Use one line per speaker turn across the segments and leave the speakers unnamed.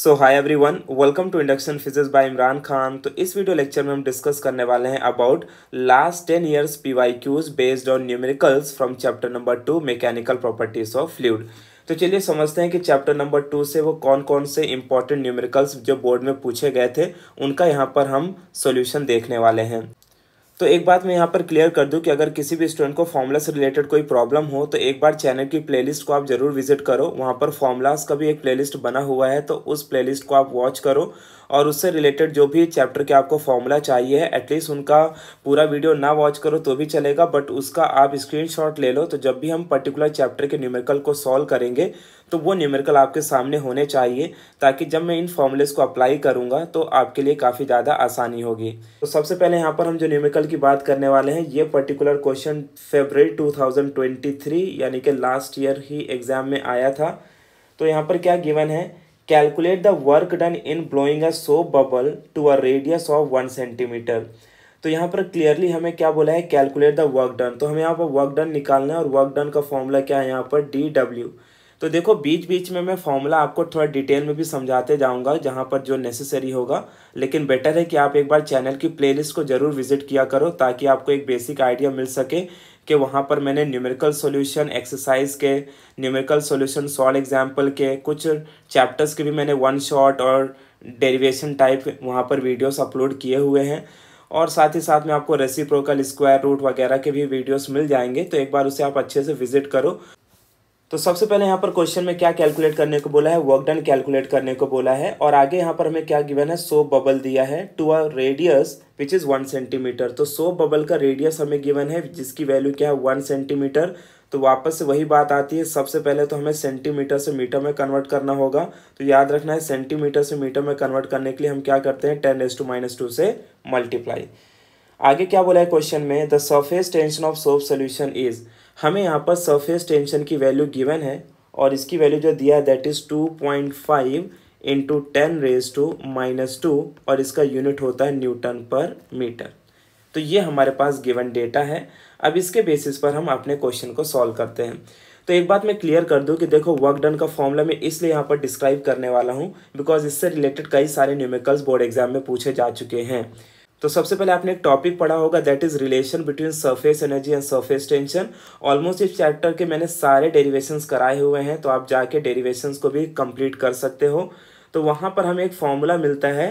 So hi everyone welcome to Induction Physics by Imran Khan तो इस video lecture में हम डिस्कस करने वाले हैं about last ten years P Y Qs based on numericals from chapter number two mechanical properties of fluid तो चलिए समझते हैं कि चैप्टर नंबर टू से वो कौन कौन से इंपॉर्टेंट न्यूमेरिकल्स जो बोर्ड में पूछे गए थे उनका यहाँ पर हम सोल्यूशन देखने वाले हैं तो एक बात मैं यहाँ पर क्लियर कर दूँ कि अगर किसी भी स्टूडेंट को फॉर्मूला से रिलेटेड कोई प्रॉब्लम हो तो एक बार चैनल की प्लेलिस्ट को आप ज़रूर विजिट करो वहाँ पर फॉर्मूलाज का भी एक प्लेलिस्ट बना हुआ है तो उस प्लेलिस्ट को आप वॉच करो और उससे रिलेटेड जो भी चैप्टर के आपको फॉर्मूला चाहिए है एटलीस्ट उनका पूरा वीडियो ना वॉच करो तो भी चलेगा बट उसका आप स्क्रीनशॉट ले लो तो जब भी हम पर्टिकुलर चैप्टर के न्यूमेरिकल को सॉल्व करेंगे तो वो न्यूमेरिकल आपके सामने होने चाहिए ताकि जब मैं इन फॉर्मूलेस को अप्लाई करूँगा तो आपके लिए काफ़ी ज़्यादा आसानी होगी तो सबसे पहले यहाँ पर हम जो न्यूमेरिकल की बात करने वाले हैं ये पर्टिकुलर क्वेश्चन फेबररी 2023 यानी कि लास्ट ईयर ही एग्ज़ाम में आया था तो यहाँ पर क्या गिवन है calculate the work done in blowing a soap bubble to a radius of one centimetre तो यहाँ पर क्लियरली हमें क्या बोला है कैलकुलेट द वर्क डन तो हमें यहाँ पर वर्क डन निकालना है और वर्क डन का फॉर्मूला क्या है यहाँ पर डी डब्ल्यू तो देखो बीच बीच में मैं फॉर्मूला आपको थोड़ा डिटेल में भी समझाते जाऊंगा जहाँ पर जो नेसेसरी होगा लेकिन बेटर है कि आप एक बार चैनल की प्लेलिस्ट को जरूर विजिट किया करो ताकि आपको एक बेसिक आइडिया मिल सके कि वहाँ पर मैंने न्यूमेरिकल सॉल्यूशन एक्सरसाइज के न्यूमेरिकल सॉल्यूशन सॉल्व एग्जांपल के कुछ चैप्टर्स के भी मैंने वन शॉट और डेरिवेशन टाइप वहाँ पर वीडियोस अपलोड किए हुए हैं और साथ ही साथ में आपको रेसिप्रोकल स्क्वायर रूट वगैरह के भी वीडियोस मिल जाएंगे तो एक बार उसे आप अच्छे से विजिट करो तो सबसे पहले यहाँ पर क्वेश्चन में क्या कैलकुलेट करने को बोला है वर्क डन कैलकुलेट करने को बोला है और आगे यहाँ पर हमें क्या गिवन है सो बबल दिया है to a radius which is one centimetre तो सो बबल का रेडियस हमें गिवन है जिसकी वैल्यू क्या है वन सेंटीमीटर तो वापस से वही बात आती है सबसे पहले तो हमें सेंटीमीटर से मीटर में कन्वर्ट करना होगा तो याद रखना है सेंटीमीटर से मीटर में कन्वर्ट करने के लिए हम क्या करते हैं ten S to minus two से मल्टीप्लाई आगे क्या बोला है क्वेश्चन में the surface tension of soap solution is हमें यहाँ पर सरफेस टेंशन की वैल्यू गिवन है और इसकी वैल्यू जो दिया है that is two point five into ten raise to minus two और इसका यूनिट होता है न्यूटन पर मीटर तो ये हमारे पास गिवन डेटा है अब इसके बेसिस पर हम अपने क्वेश्चन को सॉल्व करते हैं तो एक बात मैं क्लियर कर दूं कि देखो वर्क डन का फॉर्मूला मैं इसलिए यहाँ पर डिस्क्राइब करने वाला हूँ बिकॉज इससे रिलेटेड कई सारे न्यूमिकल्स बोर्ड एग्जाम में पूछे जा चुके हैं तो सबसे पहले आपने एक टॉपिक पढ़ा होगा that is relation between surface energy and surface tension almost इस चैप्टर के मैंने सारे डेरिवेशंस कराए हुए हैं तो आप जाके डेरिवेशंस को भी कंप्लीट कर सकते हो तो वहाँ पर हमें एक फॉर्मूला मिलता है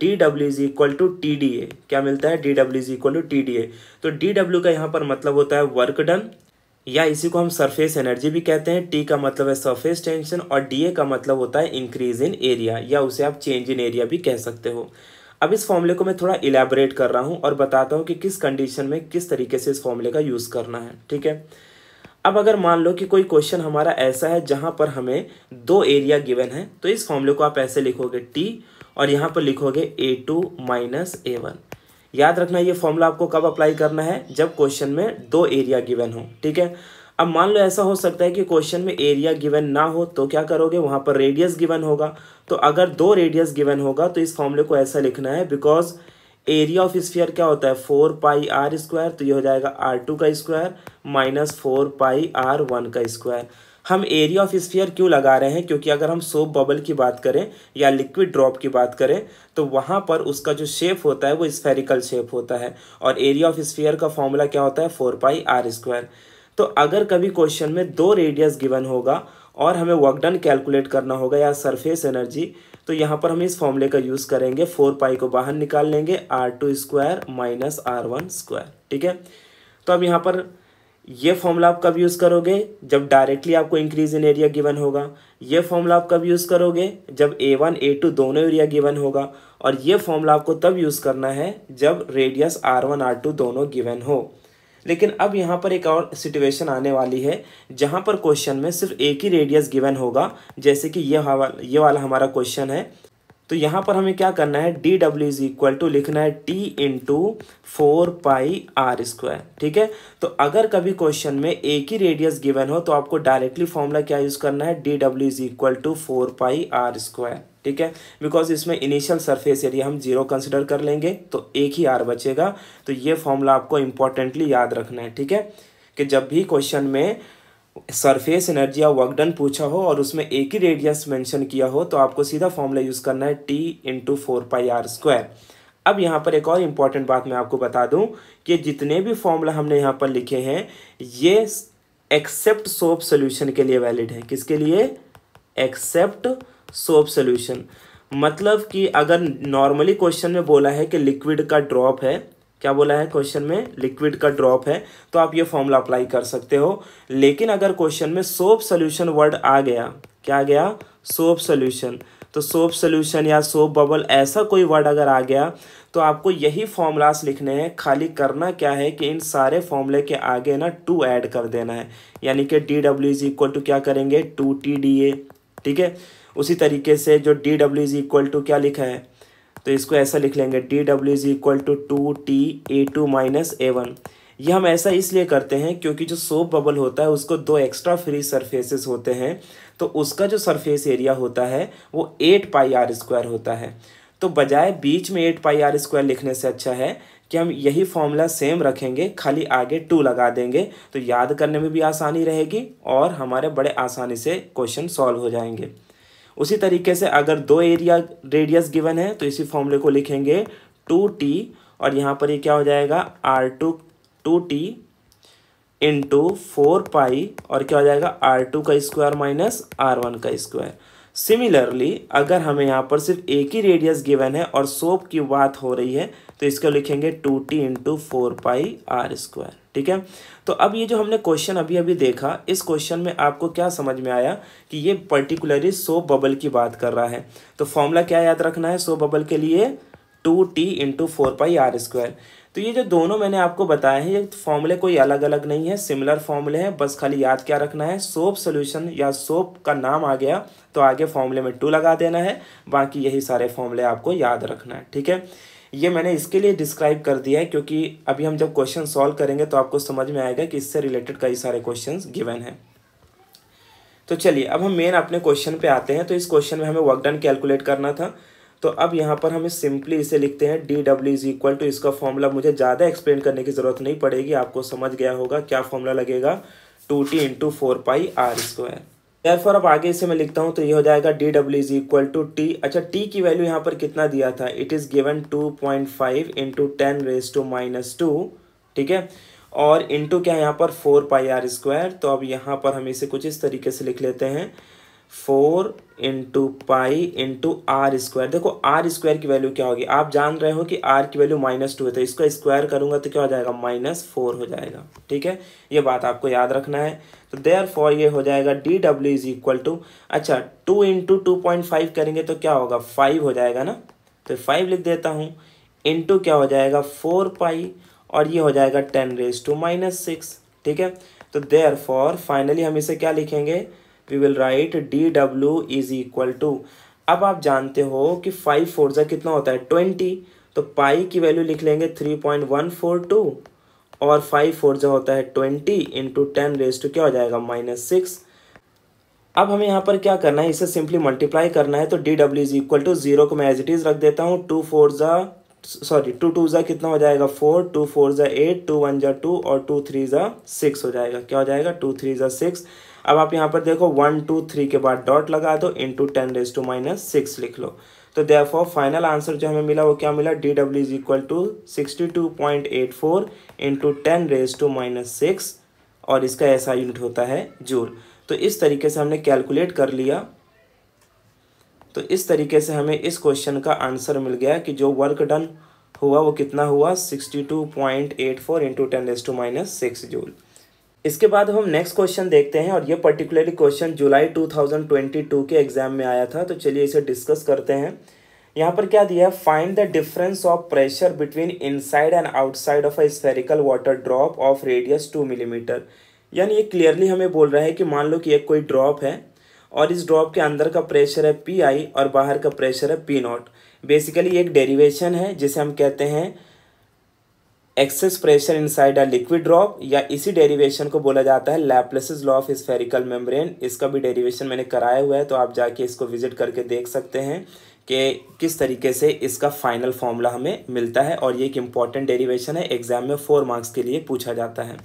D W is equal to T D A क्या मिलता है D W is equal to T D A तो डी डब्ल्यू का यहाँ पर मतलब होता है वर्क डन या इसी को हम सरफेस एनर्जी भी कहते हैं टी का मतलब है सरफेस टेंशन और डी ए का मतलब होता है इंक्रीज इन एरिया या उसे आप चेंज इन एरिया भी कह सकते हो अब इस फॉर्मूले को मैं थोड़ा इलेबोरेट कर रहा हूँ और बताता हूँ कि किस कंडीशन में किस तरीके से इस फॉर्मूले का यूज़ करना है ठीक है अब अगर मान लो कि कोई क्वेश्चन हमारा ऐसा है जहाँ पर हमें दो एरिया गिवन है तो इस फॉर्मूले को आप ऐसे लिखोगे टी और यहाँ पर लिखोगे A two minus A one याद रखना ये फॉर्मूला आपको कब अप्लाई करना है जब क्वेश्चन में दो एरिया गिवन हो ठीक है अब मान लो ऐसा हो सकता है कि क्वेश्चन में एरिया गिवन ना हो तो क्या करोगे वहाँ पर रेडियस गिवन होगा तो अगर दो रेडियस गिवन होगा तो इस फॉर्मूले को ऐसा लिखना है बिकॉज एरिया ऑफ स्फीयर क्या होता है फोर पाई आर स्क्वायर तो ये हो जाएगा आर टू का square minus four pi R one का स्क्वायर हम एरिया ऑफ स्फीयर क्यों लगा रहे हैं क्योंकि अगर हम सोप बबल की बात करें या लिक्विड ड्रॉप की बात करें तो वहाँ पर उसका जो शेप होता है वो स्फेरिकल शेप होता है और एरिया ऑफ स्फीयर का फॉर्मूला क्या होता है फोर पाई आर स्क्वायर तो अगर कभी क्वेश्चन में दो रेडियस गिवन होगा और हमें वर्क डन कैलकुलेट करना होगा या सरफेस एनर्जी तो यहाँ पर हम इस फॉर्मूले का यूज़ करेंगे फोर पाई को बाहर निकाल लेंगे R two square minus R one square ठीक है तो अब यहाँ पर ये फॉर्मूला आप कब यूज़ करोगे जब डायरेक्टली आपको इंक्रीज इन एरिया गिवन होगा ये फॉर्मूला आप कब यूज़ करोगे जब ए वन ए टू दोनों एरिया गिवन होगा और ये फॉर्मूला आपको तब यूज़ करना है जब radius R one R two दोनों गिवन हो लेकिन अब यहाँ पर एक और सिचुएशन आने वाली है जहाँ पर क्वेश्चन में सिर्फ एक ही रेडियस गिवन होगा जैसे कि ये वाला ये वाला हमारा क्वेश्चन है तो यहाँ पर हमें क्या करना है D W is equal to लिखना है T into four pi R square ठीक है तो अगर कभी क्वेश्चन में एक ही रेडियस गिवन हो तो आपको डायरेक्टली फॉर्मूला क्या यूज़ करना है D W is equal to four pi R square ठीक है बिकॉज इसमें इनिशियल सरफेस एरिया हम जीरो कंसिडर कर लेंगे तो एक ही आर बचेगा तो ये फॉर्मूला आपको इम्पोर्टेंटली याद रखना है ठीक है कि जब भी क्वेश्चन में सरफेस एनर्जी या वर्कडन पूछा हो और उसमें एक ही रेडियस मेंशन किया हो तो आपको सीधा फॉर्मूला यूज़ करना है T into four pi R square अब यहाँ पर एक और इम्पॉर्टेंट बात मैं आपको बता दूँ कि जितने भी फॉर्मूला हमने यहाँ पर लिखे हैं ये एक्सेप्ट सोप सोल्यूशन के लिए वैलिड है किसके लिए एक्सेप्ट सोप सोल्यूशन मतलब कि अगर नॉर्मली क्वेश्चन में बोला है कि लिक्विड का ड्रॉप है क्या बोला है क्वेश्चन में लिक्विड का ड्रॉप है तो आप ये फॉर्मूला अप्लाई कर सकते हो लेकिन अगर क्वेश्चन में सोप सोल्यूशन वर्ड आ गया क्या आ गया सोप सोल्यूशन तो सोप सोल्यूशन या सोप बबल ऐसा कोई वर्ड अगर आ गया तो आपको यही फॉर्मूलास लिखने हैं खाली करना क्या है कि इन सारे फॉर्मूले के आगे ना टू ऐड कर देना है यानी कि D W is equal to क्या करेंगे टू टी डी ए ठीक है उसी तरीके से जो D W is equal to क्या लिखा है तो इसको ऐसा लिख लेंगे D W is equal to two T A two minus A one ये हम ऐसा इसलिए करते हैं क्योंकि जो सोप बबल होता है उसको दो एक्स्ट्रा फ्री सरफेसेस होते हैं तो उसका जो सरफेस एरिया होता है वो एट पाई आर स्क्वायर होता है तो बजाय बीच में एट पाई आर स्क्वायर लिखने से अच्छा है कि हम यही फॉर्मूला सेम रखेंगे खाली आगे टू लगा देंगे तो याद करने में भी आसानी रहेगी और हमारे बड़े आसानी से क्वेश्चन सॉल्व हो जाएंगे उसी तरीके से अगर दो एरिया रेडियस गिवन है तो इसी फॉर्मूले को लिखेंगे टू टी और यहाँ पर ये क्या हो जाएगा R two two T into four pi और क्या हो जाएगा आर टू का स्क्वायर माइनस आर वन का स्क्वायर सिमिलरली अगर हमें यहाँ पर सिर्फ एक ही रेडियस गिवन है और सोप की बात हो रही है तो इसको लिखेंगे two T into four pi R square ठीक है तो अब ये जो हमने क्वेश्चन अभी अभी देखा इस क्वेश्चन में आपको क्या समझ में आया कि ये पर्टिकुलरली सो बबल की बात कर रहा है तो फॉर्मूला क्या याद रखना है सो बबल के लिए two T into four pi R square तो ये जो दोनों मैंने आपको बताए हैं ये फॉर्मूले कोई अलग अलग नहीं है सिमिलर फॉर्मूले हैं बस खाली याद क्या रखना है सोप सोल्यूशन या सोप का नाम आ गया तो आगे फॉर्मूले में टू लगा देना है बाकी यही सारे फॉर्मूले आपको याद रखना है ठीक है ये मैंने इसके लिए डिस्क्राइब कर दिया है क्योंकि अभी हम जब क्वेश्चन सॉल्व करेंगे तो आपको समझ में आएगा कि इससे रिलेटेड कई सारे क्वेश्चन गिवन हैं तो चलिए अब हम मेन अपने क्वेश्चन पे आते हैं तो इस क्वेश्चन में हमें वर्कडन कैलकुलेट करना था तो अब यहाँ पर हम सिंपली इसे लिखते हैं D W is equal to इसका फॉर्मूला मुझे ज़्यादा एक्सप्लेन करने की ज़रूरत नहीं पड़ेगी आपको समझ गया होगा क्या फॉर्मूला लगेगा two T into four pi R square therefore अब आगे इसे मैं लिखता हूँ तो ये हो जाएगा D W is equal to T अच्छा टी की वैल्यू यहाँ पर कितना दिया था it is given two point five into ten raise to minus two ठीक है और इंटू क्या यहाँ पर फोर पाई आर स्क्वायर तो अब यहाँ पर हम इसे कुछ इस तरीके से लिख लेते हैं four into pi into R square देखो आर स्क्वायर की वैल्यू क्या होगी आप जान रहे हो कि आर की वैल्यू माइनस टू है तो इसका स्क्वायर करूंगा तो क्या हो जाएगा माइनस फोर हो जाएगा ठीक है ये बात आपको याद रखना है तो देयर फॉर ये हो जाएगा D W is equal to अच्छा two into two point five करेंगे तो क्या होगा फाइव हो जाएगा ना तो फाइव लिख देता हूँ इंटू क्या हो जाएगा फोर पाई और ये हो जाएगा ten raise to minus six ठीक है तो देयर फॉर फाइनली हम इसे क्या लिखेंगे we will write D W is equal to अब आप जानते हो कि फाइव फोर्जा कितना होता है ट्वेंटी तो पाई की वैल्यू लिख लेंगे three point one four two और फाइव फोर जो होता है twenty into ten raise to क्या हो जाएगा माइनस सिक्स अब हमें यहाँ पर क्या करना है इसे सिंपली मल्टीप्लाई करना है तो D W is equal to zero को मैं एज इट इज़ रख देता हूँ टू फोर ज़ा सॉरी टू टू ज़ा कितना हो जाएगा फोर टू फोर ज़ा एट टू वन ज़ा टू और टू थ्री ज़ा सिक्स हो जाएगा क्या हो जाएगा टू थ्री ज़ा सिक्स अब आप यहाँ पर देखो वन टू थ्री के बाद डॉट लगा दो into ten raise to minus six लिख लो तो देयरफॉर फाइनल आंसर जो हमें मिला वो क्या मिला D W is equal to sixty two point eight four into ten raise to minus six और इसका ऐसा यूनिट होता है जूल तो इस तरीके से हमने कैलकुलेट कर लिया तो इस तरीके से हमें इस क्वेश्चन का आंसर मिल गया कि जो वर्क डन हुआ वो कितना हुआ sixty two point eight four into ten raise to minus six joule इसके बाद हम नेक्स्ट क्वेश्चन देखते हैं और ये पर्टिकुलरली क्वेश्चन जुलाई 2022 के एग्जाम में आया था तो चलिए इसे डिस्कस करते हैं यहाँ पर क्या दिया है find the difference of pressure between inside and outside of a spherical water drop of radius two millimetre यानी ये क्लियरली हमें बोल रहा है कि मान लो कि एक कोई ड्रॉप है और इस ड्रॉप के अंदर का प्रेशर है पी आई और बाहर का प्रेशर है पी नॉट बेसिकली एक डेरिवेशन है जिसे हम कहते हैं excess pressure inside a liquid drop या इसी डेरिवेशन को बोला जाता है Laplace's law of spherical membrane इसका भी डेरिवेशन मैंने कराया हुआ है तो आप जाके इसको विजिट करके देख सकते हैं कि किस तरीके से इसका फाइनल फॉर्मूला हमें मिलता है और ये एक इम्पॉर्टेंट डेरिवेशन है एग्जाम में फोर मार्क्स के लिए पूछा जाता है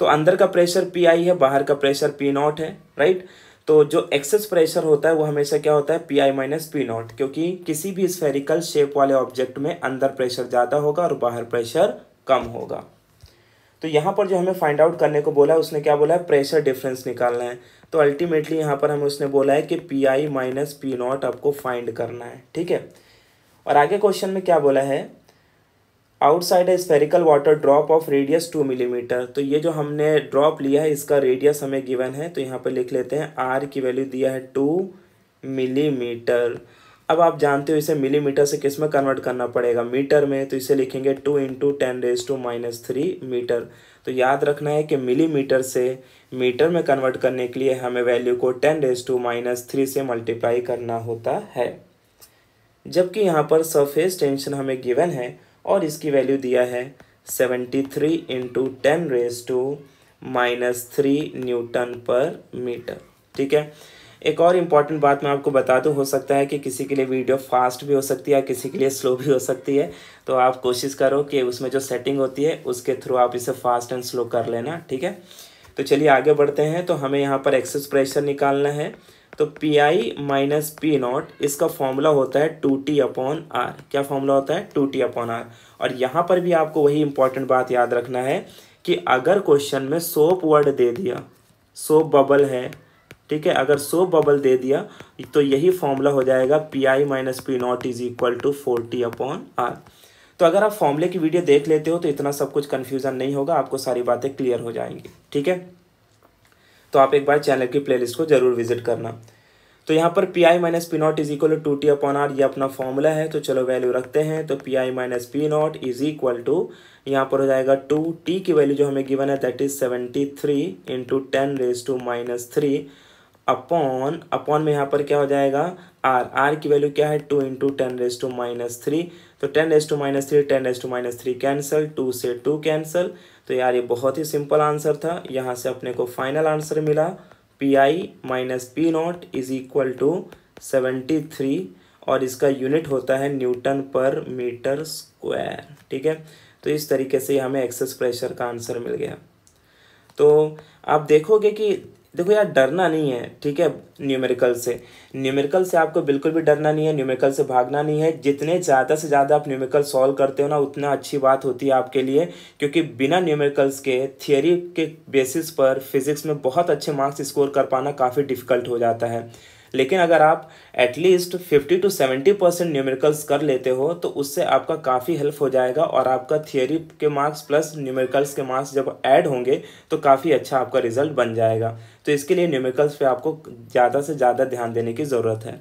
तो अंदर का प्रेशर पी आई है बाहर का प्रेशर पी नॉट है राइट तो जो एक्सेस प्रेशर होता है वो हमेशा क्या होता है P I minus P not क्योंकि किसी भी स्फेरिकल शेप वाले ऑब्जेक्ट में अंदर प्रेशर ज़्यादा होगा और बाहर प्रेशर कम होगा तो यहाँ पर जो हमें फाइंड आउट करने को बोला है उसने क्या बोला है प्रेशर डिफरेंस निकालना है तो अल्टीमेटली यहाँ पर हमें उसने बोला है कि P I minus P not आपको फाइंड करना है ठीक है और आगे क्वेश्चन में क्या बोला है आउटसाइड है spherical water drop of radius two millimetre तो ये जो हमने ड्रॉप लिया है इसका रेडियस हमें गिवन है तो यहाँ पर लिख लेते हैं आर की वैल्यू दिया है टू मिलीमीटर अब आप जानते हो इसे मिलीमीटर से किस में कन्वर्ट करना पड़ेगा मीटर में तो इसे लिखेंगे two into ten raise to minus three metre तो याद रखना है कि मिलीमीटर से मीटर में कन्वर्ट करने के लिए हमें वैल्यू को ten raise to minus three से मल्टीप्लाई करना होता है जबकि यहाँ पर सरफेस टेंशन हमें गिवन है और इसकी वैल्यू दिया है seventy three into ten raise to minus three newton per metre ठीक है एक और इम्पॉर्टेंट बात मैं आपको बता दूं हो सकता है कि किसी के लिए वीडियो फास्ट भी हो सकती है किसी के लिए स्लो भी हो सकती है तो आप कोशिश करो कि उसमें जो सेटिंग होती है उसके थ्रू आप इसे फास्ट एंड स्लो कर लेना ठीक है तो चलिए आगे बढ़ते हैं तो हमें यहाँ पर एक्सेस प्रेशर निकालना है तो P I minus P not इसका फॉर्मूला होता है टू टी अपॉन आर क्या फॉर्मूला होता है टू टी अपॉन आर और यहाँ पर भी आपको वही इंपॉर्टेंट बात याद रखना है कि अगर क्वेश्चन में सोप वर्ड दे दिया सोप बबल है ठीक है अगर सोप बबल दे दिया तो यही फॉर्मूला हो जाएगा P I minus P not is equal to four T upon R तो अगर आप फॉर्मूले की वीडियो देख लेते हो तो इतना सब कुछ कन्फ्यूज़न नहीं होगा आपको सारी बातें क्लियर हो जाएंगी ठीक है तो आप एक बार चैनल की प्लेलिस्ट को जरूर विजिट करना तो यहाँ पर P I minus P not is equal to two T upon R ये अपना फॉर्मूला है तो चलो वैल्यू रखते हैं तो P I minus P not is equal to यहाँ पर हो जाएगा टू टी की वैल्यू जो हमें गिवन है that is seventy three into ten raise to minus three upon upon में यहाँ पर क्या हो जाएगा आर आर की वैल्यू क्या है two into ten raise to minus three तो ten raise to minus three ten raise to minus three cancel two से टू कैंसल तो यार ये बहुत ही सिंपल आंसर था यहाँ से अपने को फाइनल आंसर मिला P I minus P not is equal to seventy three और इसका यूनिट होता है न्यूटन पर मीटर स्क्वायर ठीक है तो इस तरीके से हमें एक्सेस प्रेशर का आंसर मिल गया तो आप देखोगे कि देखो यार डरना नहीं है ठीक है न्यूमेरिकल से न्यूमेरिकल से आपको बिल्कुल भी डरना नहीं है न्यूमेरिकल से भागना नहीं है जितने ज़्यादा से ज़्यादा आप न्यूमेरिकल सॉल्व करते हो ना उतना अच्छी बात होती है आपके लिए क्योंकि बिना न्यूमेरिकल्स के थियोरी के बेसिस पर फिजिक्स में बहुत अच्छे मार्क्स स्कोर कर पाना काफ़ी डिफिकल्ट हो जाता है लेकिन अगर आप एटलीस्ट 50 टू 70 परसेंट न्यूमेरिकल्स कर लेते हो तो उससे आपका काफ़ी हेल्प हो जाएगा और आपका थियोरी के मार्क्स प्लस न्यूमेरिकल्स के मार्क्स जब ऐड होंगे तो काफ़ी अच्छा आपका रिजल्ट बन जाएगा तो इसके लिए न्यूमेरिकल्स पे आपको ज़्यादा से ज़्यादा ध्यान देने की ज़रूरत है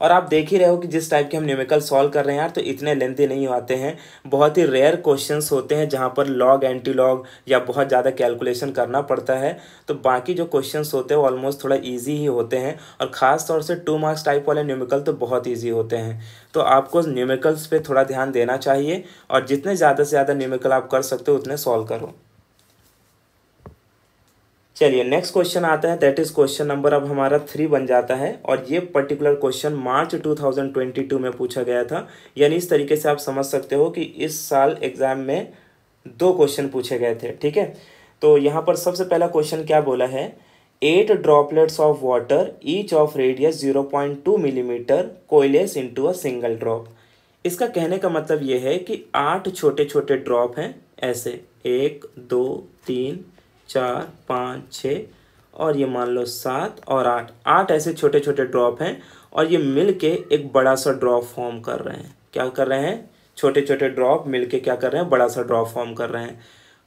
और आप देख ही रहे हो कि जिस टाइप के हम न्यूमिकल सॉल्व कर रहे हैं यार तो इतने लेंथी नहीं आते हैं बहुत ही रेयर क्वेश्चंस होते हैं जहाँ पर लॉग एंटी लॉग या बहुत ज़्यादा कैलकुलेशन करना पड़ता है तो बाकी जो क्वेश्चंस होते हैं ऑलमोस्ट थोड़ा ईजी ही होते हैं और ख़ास तौर से टू मार्क्स टाइप वाले न्यूमिकल तो बहुत ईजी होते हैं तो आपको न्यूमिकल्स पर थोड़ा ध्यान देना चाहिए और जितने ज़्यादा से ज़्यादा न्यूमिकल आप कर सकते हो उतने सॉल्व करो चलिए नेक्स्ट क्वेश्चन आता है दैट इज क्वेश्चन नंबर अब हमारा थ्री बन जाता है और ये पर्टिकुलर क्वेश्चन मार्च 2022 में पूछा गया था यानी इस तरीके से आप समझ सकते हो कि इस साल एग्जाम में दो क्वेश्चन पूछे गए थे ठीक है तो यहाँ पर सबसे पहला क्वेश्चन क्या बोला है eight droplets of water each of radius zero point two millimetre coalesce into a single drop इसका कहने का मतलब ये है कि आठ छोटे छोटे ड्रॉप हैं ऐसे एक दो तीन चार पाँच छः और ये मान लो सात और आठ आठ ऐसे छोटे छोटे ड्रॉप हैं और ये मिल के एक बड़ा सा ड्रॉप फॉर्म कर रहे हैं क्या कर रहे हैं छोटे छोटे ड्रॉप मिलके क्या कर रहे हैं बड़ा सा ड्रॉप फॉर्म कर रहे हैं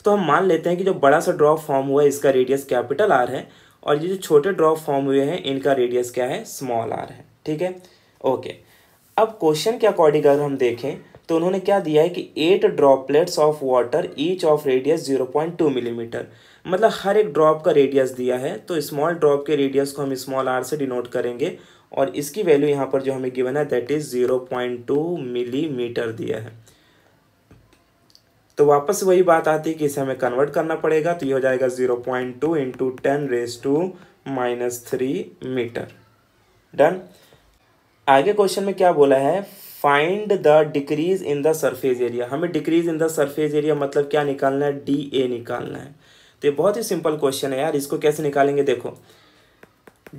तो हम मान लेते हैं कि जो बड़ा सा ड्रॉप फॉर्म हुआ है इसका रेडियस कैपिटल आर है और ये जो छोटे ड्रॉप फॉर्म हुए हैं इनका रेडियस क्या है स्मॉल आर है ठीक है ओके अब क्वेश्चन के अकॉर्डिंग अगर हम देखें तो उन्होंने क्या दिया है कि eight droplets of water each of radius zero point two millimetre mm. मतलब हर एक ड्रॉप का रेडियस दिया है तो स्मॉल ड्रॉप के रेडियस को हम स्मॉल आर से डिनोट करेंगे और इसकी वैल्यू यहाँ पर जो हमें गिवन है that is zero point two metre दिया है तो वापस वही बात आती है कि इसे हमें कन्वर्ट करना पड़ेगा तो ये हो जाएगा zero point two into ten raise to minus three metre done आगे क्वेश्चन में क्या बोला है find the decrease in the surface area हमें decrease in the surface area मतलब क्या निकालना है डी ए निकालना है तो ये बहुत ही सिंपल क्वेश्चन है यार इसको कैसे निकालेंगे देखो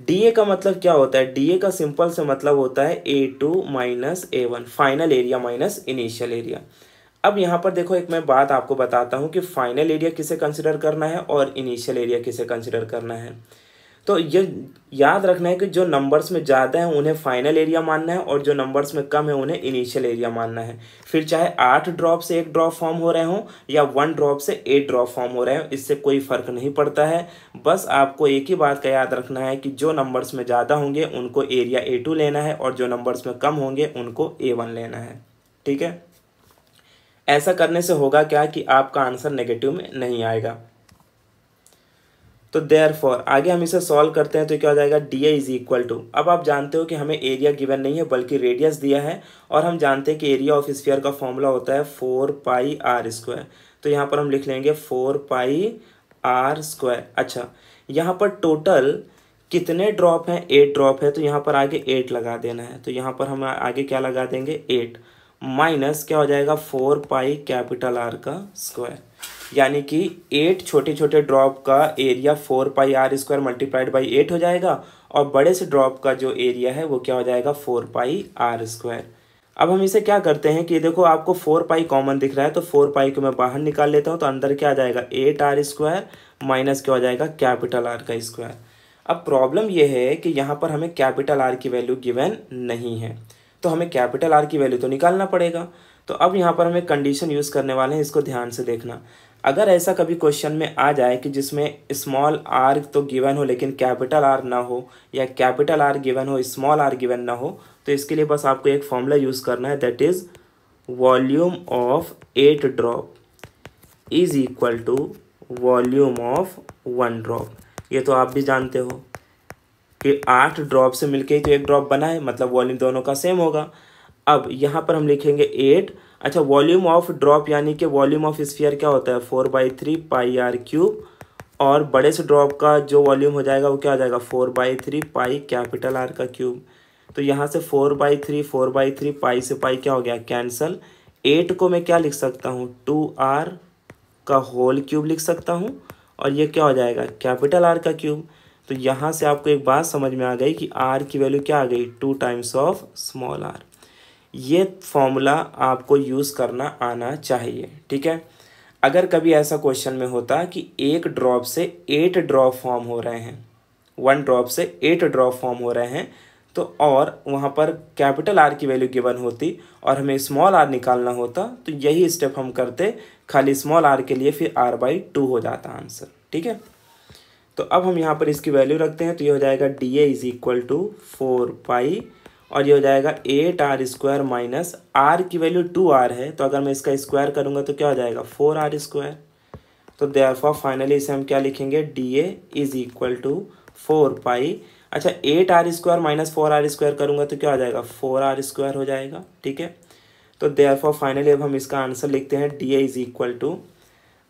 डी ए का मतलब क्या होता है डी ए का सिंपल से मतलब होता है A two minus A one final area minus initial area अब यहाँ पर देखो एक मैं बात आपको बताता हूँ कि फाइनल एरिया किसे कंसिडर करना है और इनिशियल एरिया किसे कंसिडर करना है तो ये याद रखना है कि जो नंबर्स में ज़्यादा है उन्हें फाइनल एरिया मानना है और जो नंबर्स में कम है उन्हें इनिशियल एरिया मानना है फिर चाहे आठ ड्रॉप से एक ड्रॉप फॉर्म हो रहे हों या वन ड्रॉप से एट ड्रॉप फॉर्म हो रहे हों इससे कोई फ़र्क नहीं पड़ता है बस आपको एक ही बात का याद रखना है कि जो नंबर्स में ज़्यादा होंगे उनको एरिया ए टू लेना है और जो नंबर्स में कम होंगे उनको ए वन लेना है ठीक है ऐसा करने से होगा क्या कि आपका आंसर नेगेटिव में नहीं आएगा तो देयर फॉर आगे हम इसे सॉल्व करते हैं तो क्या हो जाएगा D A is equal to अब आप जानते हो कि हमें एरिया गिवन नहीं है बल्कि रेडियस दिया है और हम जानते हैं कि एरिया ऑफ स्फीयर का फॉर्मूला होता है फोर पाई आर स्क्वायर तो यहाँ पर हम लिख लेंगे फोर पाई आर स्क्वायर अच्छा यहाँ पर टोटल कितने ड्रॉप हैं एट ड्रॉप है तो यहाँ पर आगे एट लगा देना है तो यहाँ पर हम आगे क्या लगा देंगे एट माइनस क्या हो जाएगा फोर पाई कैपिटल आर का स्क्वायर यानी कि एट छोटे छोटे ड्रॉप का area four pi R square multiplied by eight हो जाएगा और बड़े से ड्रॉप का जो एरिया है वो क्या हो जाएगा फोर पाई आर स्क्वायर अब हम इसे क्या करते हैं कि देखो आपको फोर पाई कॉमन दिख रहा है तो फोर पाई को मैं बाहर निकाल लेता हूँ तो अंदर क्या आ जाएगा एट आर स्क्वायर माइनस क्या हो जाएगा कैपिटल आर का स्क्वायर अब प्रॉब्लम यह है कि यहाँ पर हमें कैपिटल आर की वैल्यू गिवन नहीं है तो हमें कैपिटल आर की वैल्यू तो निकालना पड़ेगा तो अब यहाँ पर हमें कंडीशन यूज़ करने वाले हैं इसको ध्यान से देखना अगर ऐसा कभी क्वेश्चन में आ जाए कि जिसमें स्मॉल आर तो गिवन हो लेकिन कैपिटल आर ना हो या कैपिटल आर गिवन हो स्मॉल आर गिवन ना हो तो इसके लिए बस आपको एक फॉर्मूला यूज़ करना है that is volume of eight drop is equal to volume of one drop ये तो आप भी जानते हो कि आठ ड्रॉप से मिलके ही तो एक ड्रॉप बना है मतलब वॉल्यूम दोनों का सेम होगा अब यहाँ पर हम लिखेंगे एट अच्छा वॉल्यूम ऑफ ड्रॉप यानी कि वॉल्यूम ऑफ स्फीयर क्या होता है four by three pi R cube और बड़े से ड्रॉप का जो वॉल्यूम हो जाएगा वो क्या हो जाएगा four by three pi capital R का क्यूब तो यहाँ से four by three four by three pi से पाई क्या हो गया कैंसल एट को मैं क्या लिख सकता हूँ टू आर का होल क्यूब लिख सकता हूँ और ये क्या हो जाएगा कैपिटल आर का क्यूब तो यहाँ से आपको एक बात समझ में आ गई कि आर की वैल्यू क्या आ गई two times of small R ये फॉर्मूला आपको यूज़ करना आना चाहिए ठीक है अगर कभी ऐसा क्वेश्चन में होता कि एक ड्रॉप से एट ड्रॉप फॉर्म हो रहे हैं वन ड्रॉप से एट ड्रॉप फॉर्म हो रहे हैं तो और वहाँ पर कैपिटल आर की वैल्यू गिवन होती और हमें स्मॉल आर निकालना होता तो यही स्टेप हम करते खाली स्मॉल आर के लिए फिर आर बाई टू हो जाता आंसर ठीक है तो अब हम यहाँ पर इसकी वैल्यू रखते हैं तो ये हो जाएगा D A is equal to four pi और ये हो जाएगा eight R square minus R की वैल्यू टू आर है तो अगर मैं इसका स्क्वायर करूंगा तो क्या हो जाएगा फोर आर स्क्वायर तो देयरफॉर फाइनली इसे हम क्या लिखेंगे D A is equal to four pi अच्छा eight R square minus four R square करूंगा तो क्या हो जाएगा फोर आर स्क्वायर हो जाएगा ठीक है तो देयरफॉर फाइनली अब हम इसका आंसर लिखते हैं D A is equal to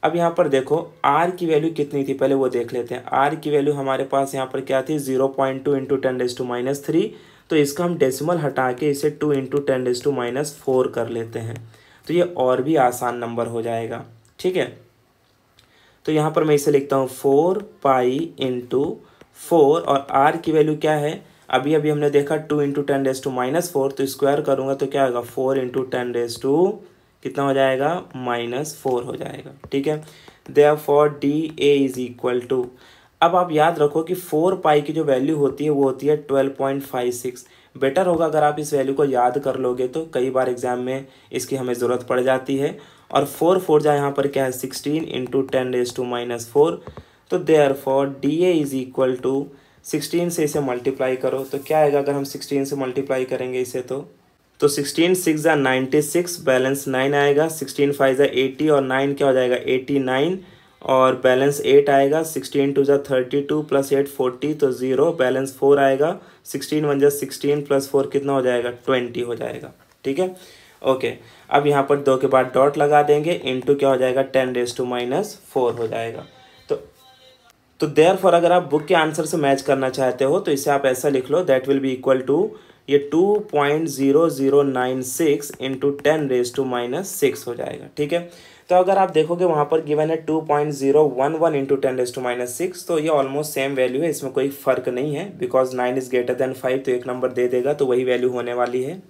अब यहाँ पर देखो आर की वैल्यू कितनी थी पहले वो देख लेते हैं आर की वैल्यू हमारे पास यहाँ पर क्या थी zero point two into ten raise to minus three तो इसका हम डेसिमल हटा के इसे two into ten raise to minus four कर लेते हैं तो ये और भी आसान नंबर हो जाएगा ठीक है तो यहाँ पर मैं इसे लिखता हूँ फोर पाई इंटू फोर और आर की वैल्यू क्या है अभी अभी हमने देखा two into ten raise to minus four तो स्क्वायर करूँगा तो क्या होगा four into ten raise to कितना हो जाएगा माइनस फोर हो जाएगा ठीक है therefore D A is equal to अब आप याद रखो कि फोर पाई की जो वैल्यू होती है वो होती है twelve point five six better होगा अगर आप इस वैल्यू को याद कर लोगे तो कई बार एग्जाम में इसकी हमें ज़रूरत पड़ जाती है और फोर फोर जहाँ यहाँ पर क्या है sixteen into ten raise to minus four तो therefore D A is equal to sixteen से इसे मल्टीप्लाई करो तो क्या आएगा अगर हम सिक्सटीन से मल्टीप्लाई करेंगे इसे तो तो सिक्सटीन सिक्स ज़ा नाइन्टी सिक्स बैलेंस नाइन आएगा सिक्सटीन फाइव जहाँ एटी और नाइन क्या हो जाएगा एटी नाइन और बैलेंस एट आएगा सिक्सटीन टू जै thirty two plus eight forty तो ज़ीरो बैलेंस फोर आएगा सिक्सटीन वन जै सिक्सटीन प्लस फोर कितना हो जाएगा ट्वेंटी हो जाएगा ठीक है ओके अब यहाँ पर दो के बाद डॉट लगा देंगे इनटू क्या हो जाएगा ten raise to minus four हो जाएगा तो तो देयर फॉर अगर आप बुक के आंसर से मैच करना चाहते हो तो इसे आप ऐसा लिख लो that will be equal to ये two point zero zero nine six into ten raise to minus six हो जाएगा ठीक है तो अगर आप देखोगे वहाँ पर गिवन है two point zero one one into ten S to minus six तो ये ऑलमोस्ट सेम वैल्यू है इसमें कोई फर्क नहीं है because nine is greater than five तो एक नंबर दे देगा तो वही वैल्यू होने वाली है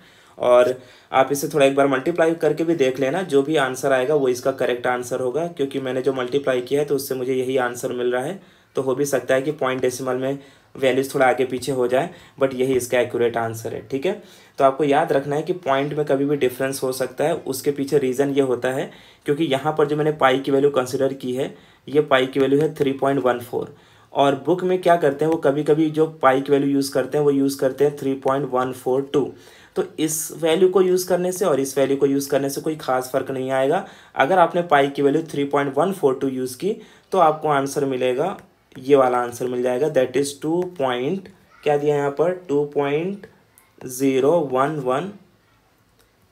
और आप इसे थोड़ा एक बार मल्टीप्लाई करके भी देख लेना जो भी आंसर आएगा वो इसका करेक्ट आंसर होगा क्योंकि मैंने जो मल्टीप्लाई किया है तो उससे मुझे यही आंसर मिल रहा है तो हो भी सकता है कि पॉइंट डेसिमल में वैल्यूज़ थोड़ा आगे पीछे हो जाए बट यही इसका एक्यूरेट आंसर है ठीक है तो आपको याद रखना है कि पॉइंट में कभी भी डिफरेंस हो सकता है उसके पीछे रीज़न ये होता है क्योंकि यहाँ पर जो मैंने पाई की वैल्यू कंसिडर की है ये पाई की वैल्यू है थ्री पॉइंट वन फोर और बुक में क्या करते हैं वो कभी कभी जो पाई की वैल्यू यूज़ करते हैं वो यूज़ करते हैं three point one four two तो इस वैल्यू को यूज़ करने से और इस वैल्यू को यूज़ करने से कोई खास फ़र्क नहीं आएगा अगर आपने पाई की value three point one four two use की तो आपको आंसर मिलेगा ये वाला आंसर मिल जाएगा दैट इज़ टू पॉइंट क्या दिया यहाँ पर two point zero one one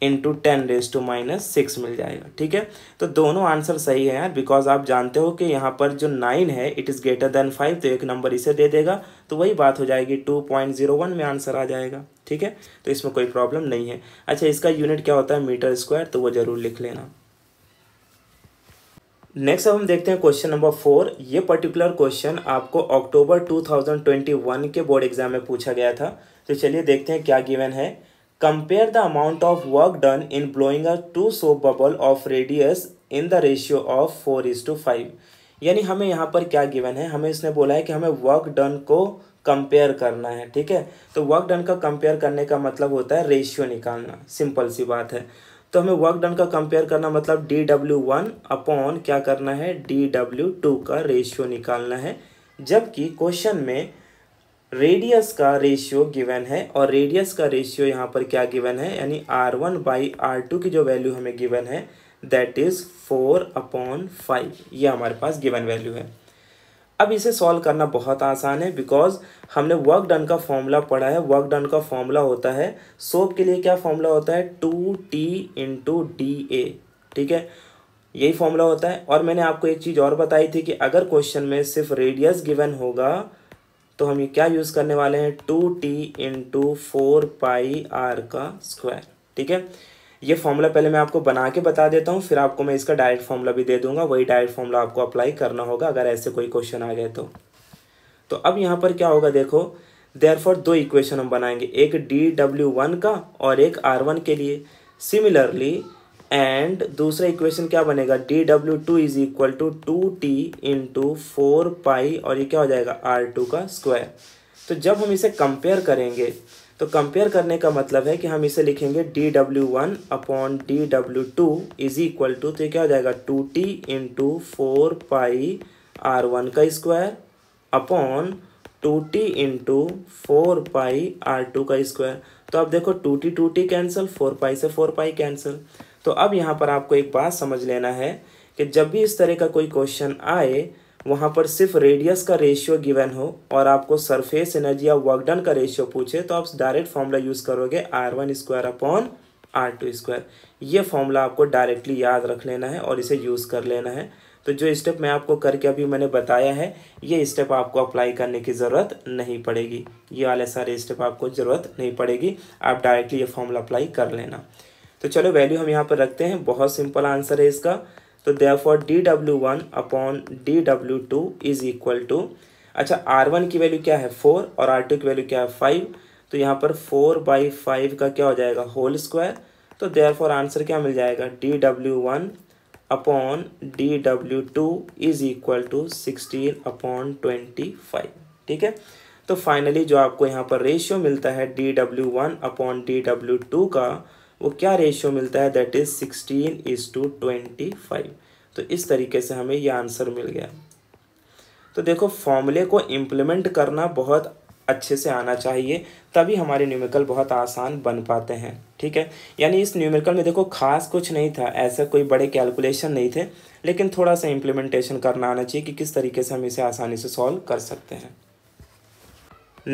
into ten raise to minus six मिल जाएगा ठीक है तो दोनों आंसर सही है यार बिकॉज आप जानते हो कि यहाँ पर जो नाइन है it is greater than five तो एक नंबर इसे दे देगा तो वही बात हो जाएगी टू पॉइंट जीरो वन में आंसर आ जाएगा ठीक है तो इसमें कोई प्रॉब्लम नहीं है अच्छा इसका यूनिट क्या होता है मीटर स्क्वायर तो वो ज़रूर लिख लेना नेक्स्ट अब हम देखते हैं क्वेश्चन नंबर फोर ये पर्टिकुलर क्वेश्चन आपको अक्टूबर 2021 के बोर्ड एग्जाम में पूछा गया था तो चलिए देखते हैं क्या गिवन है compare the amount of work done in blowing a two soap bubble of radius in the ratio of four is to five यानी हमें यहाँ पर क्या गिवन है हमें इसने बोला है कि हमें वर्क डन को कंपेयर करना है ठीक है तो वर्क डन का कंपेयर करने का मतलब होता है रेशियो निकालना सिंपल सी बात है तो हमें वर्क डन का कंपेयर करना मतलब डी डब्ल्यू वन अपॉन क्या करना है डी डब्ल्यू टू का रेशियो निकालना है जबकि क्वेश्चन में रेडियस का रेशियो गिवन है और रेडियस का रेशियो यहाँ पर क्या गिवन है यानी R one by R two की जो वैल्यू हमें गिवन है that is four upon five ये हमारे पास गिवन वैल्यू है अब इसे सॉल्व करना बहुत आसान है बिकॉज हमने वर्क डन का फॉर्मूला पढ़ा है वर्क डन का फॉर्मूला होता है सोप के लिए क्या फॉर्मूला होता है two T into D A ठीक है यही फॉर्मूला होता है और मैंने आपको एक चीज़ और बताई थी कि अगर क्वेश्चन में सिर्फ रेडियस गिवन होगा तो हम ये क्या यूज़ करने वाले हैं two T into four pi R का स्क्वायर ठीक है ये फॉर्मूला पहले मैं आपको बना के बता देता हूँ फिर आपको मैं इसका डायरेक्ट फॉर्मूला भी दे दूंगा वही डायरेक्ट फॉर्मूला आपको अप्लाई करना होगा अगर ऐसे कोई क्वेश्चन आ गए तो तो अब यहाँ पर क्या होगा देखो फॉर दो इक्वेशन हम बनाएंगे एक डी डब्ल्यू वन का और एक आर वन के लिए सिमिलरली एंड दूसरा इक्वेशन क्या बनेगा D W two is equal to two T into four pi और ये क्या हो जाएगा आर टू का स्क्वायर तो जब हम इसे कंपेयर करेंगे तो कंपेयर करने का मतलब है कि हम इसे लिखेंगे D W one upon D W two is equal to तो क्या हो जाएगा two T into four pi R one का square upon two T into four pi R two का स्क्वायर तो अब देखो two T two T cancel four pi से फोर पाई कैंसिल तो अब यहाँ पर आपको एक बात समझ लेना है कि जब भी इस तरह का कोई क्वेश्चन आए वहाँ पर सिर्फ रेडियस का रेशियो गिवन हो और आपको सरफेस एनर्जी या वर्क डन का रेशियो पूछे तो आप डायरेक्ट फॉर्मूला यूज़ करोगे R one square upon R two square ये फॉर्मूला आपको डायरेक्टली याद रख लेना है और इसे यूज़ कर लेना है तो जो स्टेप मैं आपको करके अभी मैंने बताया है ये स्टेप आपको अप्लाई करने की ज़रूरत नहीं पड़ेगी ये वाले सारे स्टेप आपको ज़रूरत नहीं पड़ेगी आप डायरेक्टली ये फॉर्मूला अप्लाई कर लेना तो चलो वैल्यू हम यहाँ पर रखते हैं बहुत सिंपल आंसर है इसका तो therefore D W one upon D W two is equal to अच्छा आर वन की वैल्यू क्या है फोर और आर टू की वैल्यू क्या है फाइव तो यहाँ पर फोर बाई फाइव का क्या हो जाएगा होल स्क्वायर तो देयरफॉर फॉर आंसर क्या मिल जाएगा D W one upon D W two is equal to sixteen upon twenty five ठीक है तो फाइनली जो आपको यहाँ पर रेशियो मिलता है D W one upon D W two का वो क्या रेशियो मिलता है that is sixteen is to twenty five तो इस तरीके से हमें ये आंसर मिल गया तो देखो फॉर्मूले को इम्प्लीमेंट करना बहुत अच्छे से आना चाहिए तभी हमारे न्यूमेरिकल बहुत आसान बन पाते हैं ठीक है यानी इस न्यूमेरिकल में देखो खास कुछ नहीं था ऐसा कोई बड़े कैलकुलेशन नहीं थे लेकिन थोड़ा सा इम्प्लीमेंटेशन करना आना चाहिए कि किस तरीके से हम इसे आसानी से सॉल्व कर सकते हैं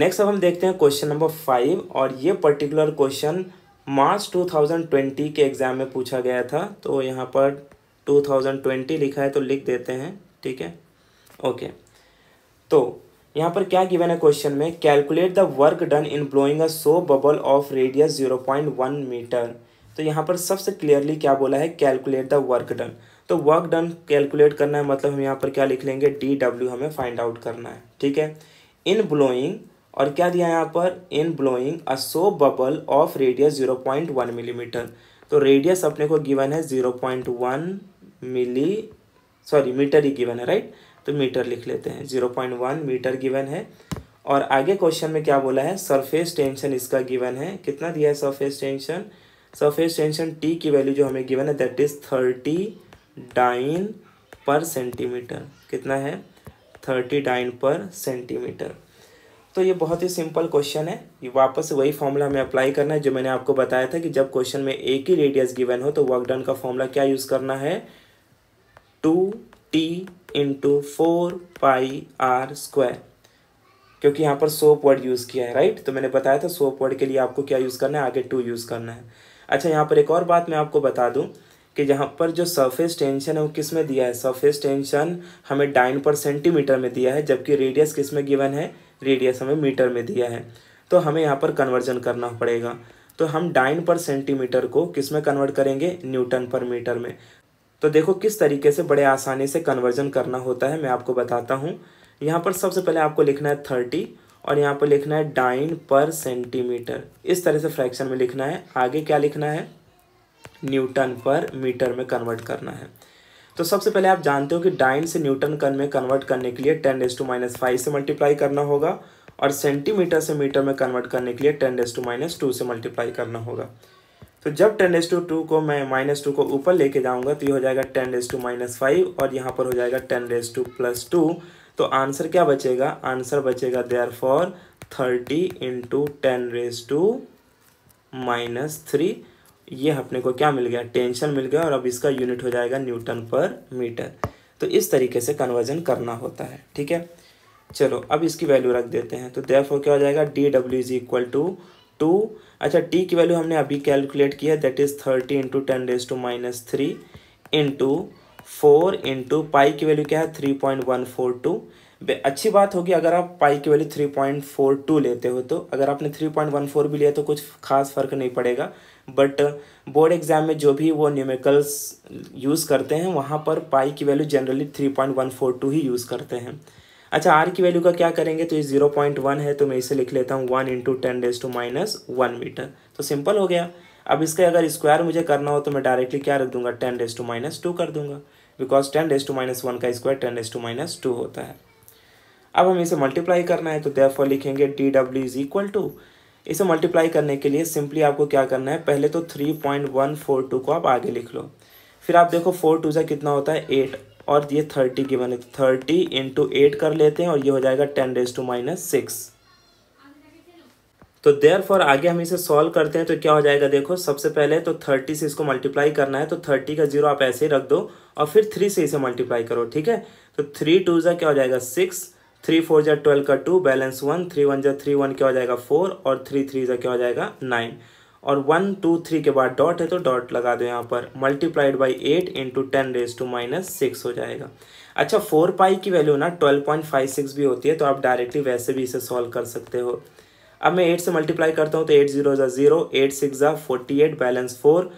नेक्स्ट अब हम देखते हैं क्वेश्चन नंबर फाइव और ये पर्टिकुलर क्वेश्चन मार्च 2020 के एग्ज़ाम में पूछा गया था तो यहाँ पर 2020 लिखा है तो लिख देते हैं ठीक है ओके तो यहाँ पर क्या गिवन है क्वेश्चन में calculate the work done in blowing a soap bubble of radius zero point one metre तो यहाँ पर सबसे क्लियरली क्या बोला है कैलकुलेट द वर्क डन तो वर्क डन कैलकुलेट करना है मतलब हम यहाँ पर क्या लिख लेंगे डी डब्ल्यू हमें फाइंड आउट करना है ठीक है इन ब्लोइंग और क्या दिया यहाँ पर in blowing a soap bubble of radius zero point one millimetre तो रेडियस अपने को गिवन है zero point one milli sorry metre ही गिवन है राइट तो मीटर लिख लेते हैं zero point one metre given है और आगे क्वेश्चन में क्या बोला है सरफेस टेंशन इसका गिवन है कितना दिया है surface tension surface tension T की वैल्यू जो हमें गिवन है that is thirty dyne per centimetre कितना है थर्टी डाइन पर सेंटीमीटर तो ये बहुत ही सिंपल क्वेश्चन है ये वापस वही फॉर्मूला हमें अप्लाई करना है जो मैंने आपको बताया था कि जब क्वेश्चन में एक ही रेडियस गिवन हो तो वर्क डन का फॉर्मूला क्या यूज़ करना है two T into four pi R square क्योंकि यहाँ पर सोप वर्ड यूज़ किया है राइट तो मैंने बताया था सोप वर्ड के लिए आपको क्या यूज़ करना है आगे टू यूज़ करना है अच्छा यहाँ पर एक और बात मैं आपको बता दूँ कि यहाँ पर जो सरफेस टेंशन है वो किस में दिया है सरफेस टेंशन हमें डाइन पर सेंटीमीटर में दिया है जबकि रेडियस किस में गिवन है रेडियस हमें मीटर में दिया है तो हमें यहाँ पर कन्वर्जन करना पड़ेगा तो हम डाइन पर सेंटीमीटर को किस में कन्वर्ट करेंगे न्यूटन पर मीटर में तो देखो किस तरीके से बड़े आसानी से कन्वर्जन करना होता है मैं आपको बताता हूँ यहाँ पर सबसे पहले आपको लिखना है थर्टी और यहाँ पर लिखना है डाइन पर सेंटीमीटर इस तरह से फ्रैक्शन में लिखना है आगे क्या लिखना है न्यूटन पर मीटर में कन्वर्ट करना है तो सबसे पहले आप जानते हो कि डाइन से न्यूटन कन में कन्वर्ट करने के लिए ten raise to minus five से मल्टीप्लाई करना होगा और सेंटीमीटर से मीटर में कन्वर्ट करने के लिए ten raise to minus two से मल्टीप्लाई करना होगा तो जब टेन डेज टू टू को मैं माइनस टू को ऊपर लेके जाऊंगा तो ये हो जाएगा ten raise to minus five और यहाँ पर हो जाएगा ten raise to plus two तो आंसर क्या बचेगा आंसर बचेगा therefore thirty into ten raise to minus three ये अपने को क्या मिल गया टेंशन मिल गया और अब इसका यूनिट हो जाएगा न्यूटन पर मीटर तो इस तरीके से कन्वर्जन करना होता है ठीक है चलो अब इसकी वैल्यू रख देते हैं तो देफ क्या हो जाएगा D W is equal to two अच्छा टी की वैल्यू हमने अभी कैलकुलेट की है that is thirty into ten raise to minus three into four into pi की वैल्यू क्या है three point one four two अच्छी बात होगी अगर आप पाई की value three point four two लेते हो तो अगर आपने थ्री पॉइंट वन फोर भी लिया तो कुछ खास फर्क नहीं पड़ेगा बट बोर्ड एग्ज़ाम में जो भी वो न्यूमेकल्स यूज़ करते हैं वहाँ पर पाई की value generally three point one four two ही यूज़ करते हैं अच्छा आर की वैल्यू का क्या करेंगे तो ये जीरो पॉइंट वन है तो मैं इसे लिख लेता हूँ one into ten raise to minus one metre तो सिंपल हो गया अब इसके अगर स्क्वायर मुझे करना हो तो मैं डायरेक्टली क्या रख दूंगा ten raise to minus two कर दूंगा because ten raise to minus one का square ten raise to minus two होता है अब हम इसे मल्टीप्लाई करना है तो देर लिखेंगे D W is equal to इसे मल्टीप्लाई करने के लिए सिंपली आपको क्या करना है पहले तो three point one four two को आप आगे लिख लो फिर आप देखो फोर टू ज़ा कितना होता है एट और ये थर्टी गिवन है थर्टी इंटू एट कर लेते हैं और ये हो जाएगा ten raise to minus six तो देयर फॉर आगे हम इसे सॉल्व करते हैं तो क्या हो जाएगा देखो सबसे पहले तो थर्टी से इसको मल्टीप्लाई करना है तो थर्टी का जीरो आप ऐसे ही रख दो और फिर थ्री से इसे मल्टीप्लाई करो ठीक है तो थ्री टू ज़ा क्या हो जाएगा सिक्स थ्री फोर जै ट्वेल्व का two balance one three one जै थ्री वन क्या हो जाएगा फोर और थ्री थ्री जै क्या हो जाएगा नाइन और वन टू थ्री के बाद डॉट है तो डॉट लगा दो यहाँ पर multiplied by eight into ten raise to minus six हो जाएगा अच्छा फोर पाई की वैल्यू ना ट्वेल्व पॉइंट फाइव सिक्स भी होती है तो आप डायरेक्टली वैसे भी इसे सॉल्व कर सकते हो अब मैं एट से मल्टीप्लाई करता हूँ तो एट जीरो ज़ा ज़ीरो एट सिक्स ज़ा forty eight balance four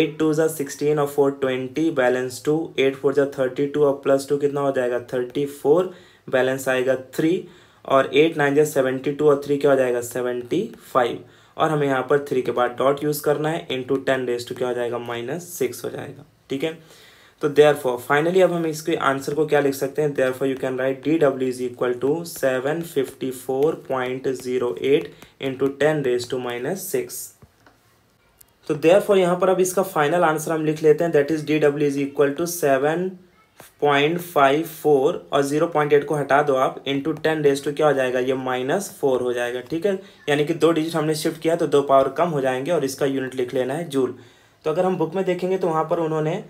eight two ज़ा सिक्सटीन और four twenty balance two eight four ज़ा थर्टी टू और प्लस टू कितना हो जाएगा थर्टी फोर बैलेंस आएगा थ्री और एट नाइन जो सेवेंटी टू और थ्री क्या हो जाएगा सेवेंटी फाइव और हमें यहाँ पर थ्री के बाद डॉट यूज़ करना है इंटू टेन रेस टू क्या हो जाएगा माइनस सिक्स हो जाएगा ठीक है तो देयर फॉर फाइनली अब हम इसके आंसर को क्या लिख सकते हैं therefore you can write D W is equal to seven fifty four point zero eight into ten raise to minus six तो देयर फॉर यहाँ पर अब इसका फाइनल आंसर हम लिख लेते हैं that is D W is equal to seven point five four और जीरो पॉइंट एट को हटा दो आप इंटू टेन रेस टू क्या हो जाएगा ये माइनस फोर हो जाएगा ठीक है यानी कि दो डिजिट हमने शिफ्ट किया तो दो पावर कम हो जाएंगे और इसका यूनिट लिख लेना है जूल तो अगर हम बुक में देखेंगे तो वहाँ पर उन्होंने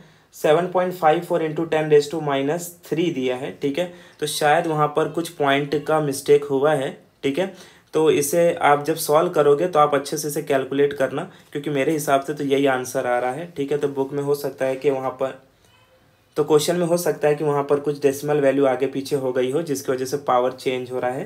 seven point five four into ten raise to minus three दिया है ठीक है तो शायद वहाँ पर कुछ पॉइंट का मिस्टेक हुआ है ठीक है तो इसे आप जब सॉल्व करोगे तो आप अच्छे से इसे कैलकुलेट करना क्योंकि मेरे हिसाब से तो यही आंसर आ रहा है ठीक है तो बुक में हो सकता है कि वहाँ पर तो क्वेश्चन में हो सकता है कि वहाँ पर कुछ डेसिमल वैल्यू आगे पीछे हो गई हो जिसकी वजह से पावर चेंज हो रहा है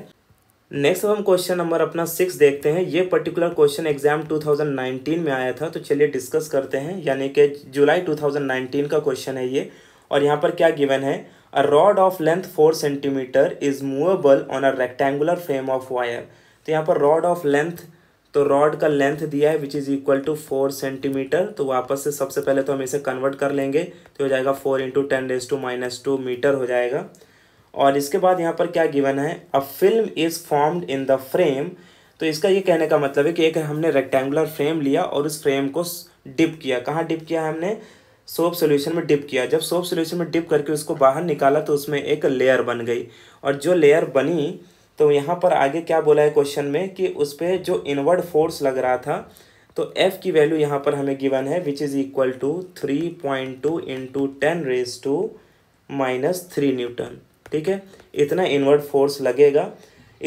नेक्स्ट हम क्वेश्चन नंबर अपना सिक्स देखते हैं ये पर्टिकुलर क्वेश्चन एग्जाम 2019 में आया था तो चलिए डिस्कस करते हैं यानी कि जुलाई 2019 का क्वेश्चन है ये और यहाँ पर क्या गिवन है a rod of length four centimetre is movable on a rectangular frame of wire तो यहाँ पर रॉड ऑफ लेंथ तो रॉड का लेंथ दिया है which is equal to four centimetre तो वापस से सबसे पहले तो हम इसे कन्वर्ट कर लेंगे तो हो जाएगा four into ten raise to minus two metre हो जाएगा और इसके बाद यहाँ पर क्या गिवन है a film is formed in the frame तो इसका ये कहने का मतलब है कि एक हमने रेक्टेंगुलर फ्रेम लिया और उस फ्रेम को डिप किया कहाँ डिप किया हमने सोप सोल्यूशन में डिप किया जब सोप सोल्यूशन में डिप करके उसको बाहर निकाला तो उसमें एक लेयर बन गई और जो लेयर बनी तो यहाँ पर आगे क्या बोला है क्वेश्चन में कि उस पर जो इनवर्ड फोर्स लग रहा था तो एफ़ की वैल्यू यहाँ पर हमें गिवन है which is equal to three point two into ten raise to minus three newton ठीक है इतना इनवर्ड फोर्स लगेगा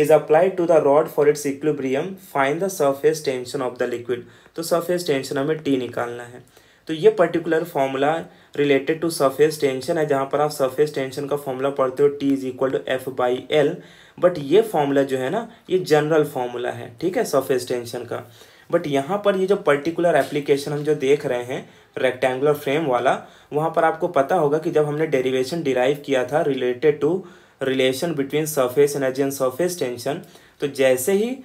is applied to the rod for its equilibrium fine the surface tension of the liquid तो surface tension हमें T निकालना है तो ये particular formula related to surface tension है जहाँ पर आप सरफेस टेंशन का फॉर्मूला पढ़ते हो T is equal to F by L but ये फॉर्मूला जो है ना ये जनरल फॉर्मूला है ठीक है सरफेस टेंशन का बट यहाँ पर ये जो पर्टिकुलर एप्लीकेशन हम जो देख रहे हैं रेक्टेंगुलर फ्रेम वाला वहाँ पर आपको पता होगा कि जब हमने डेरिवेशन डिराइव किया था related to relation between surface energy and surface tension तो जैसे ही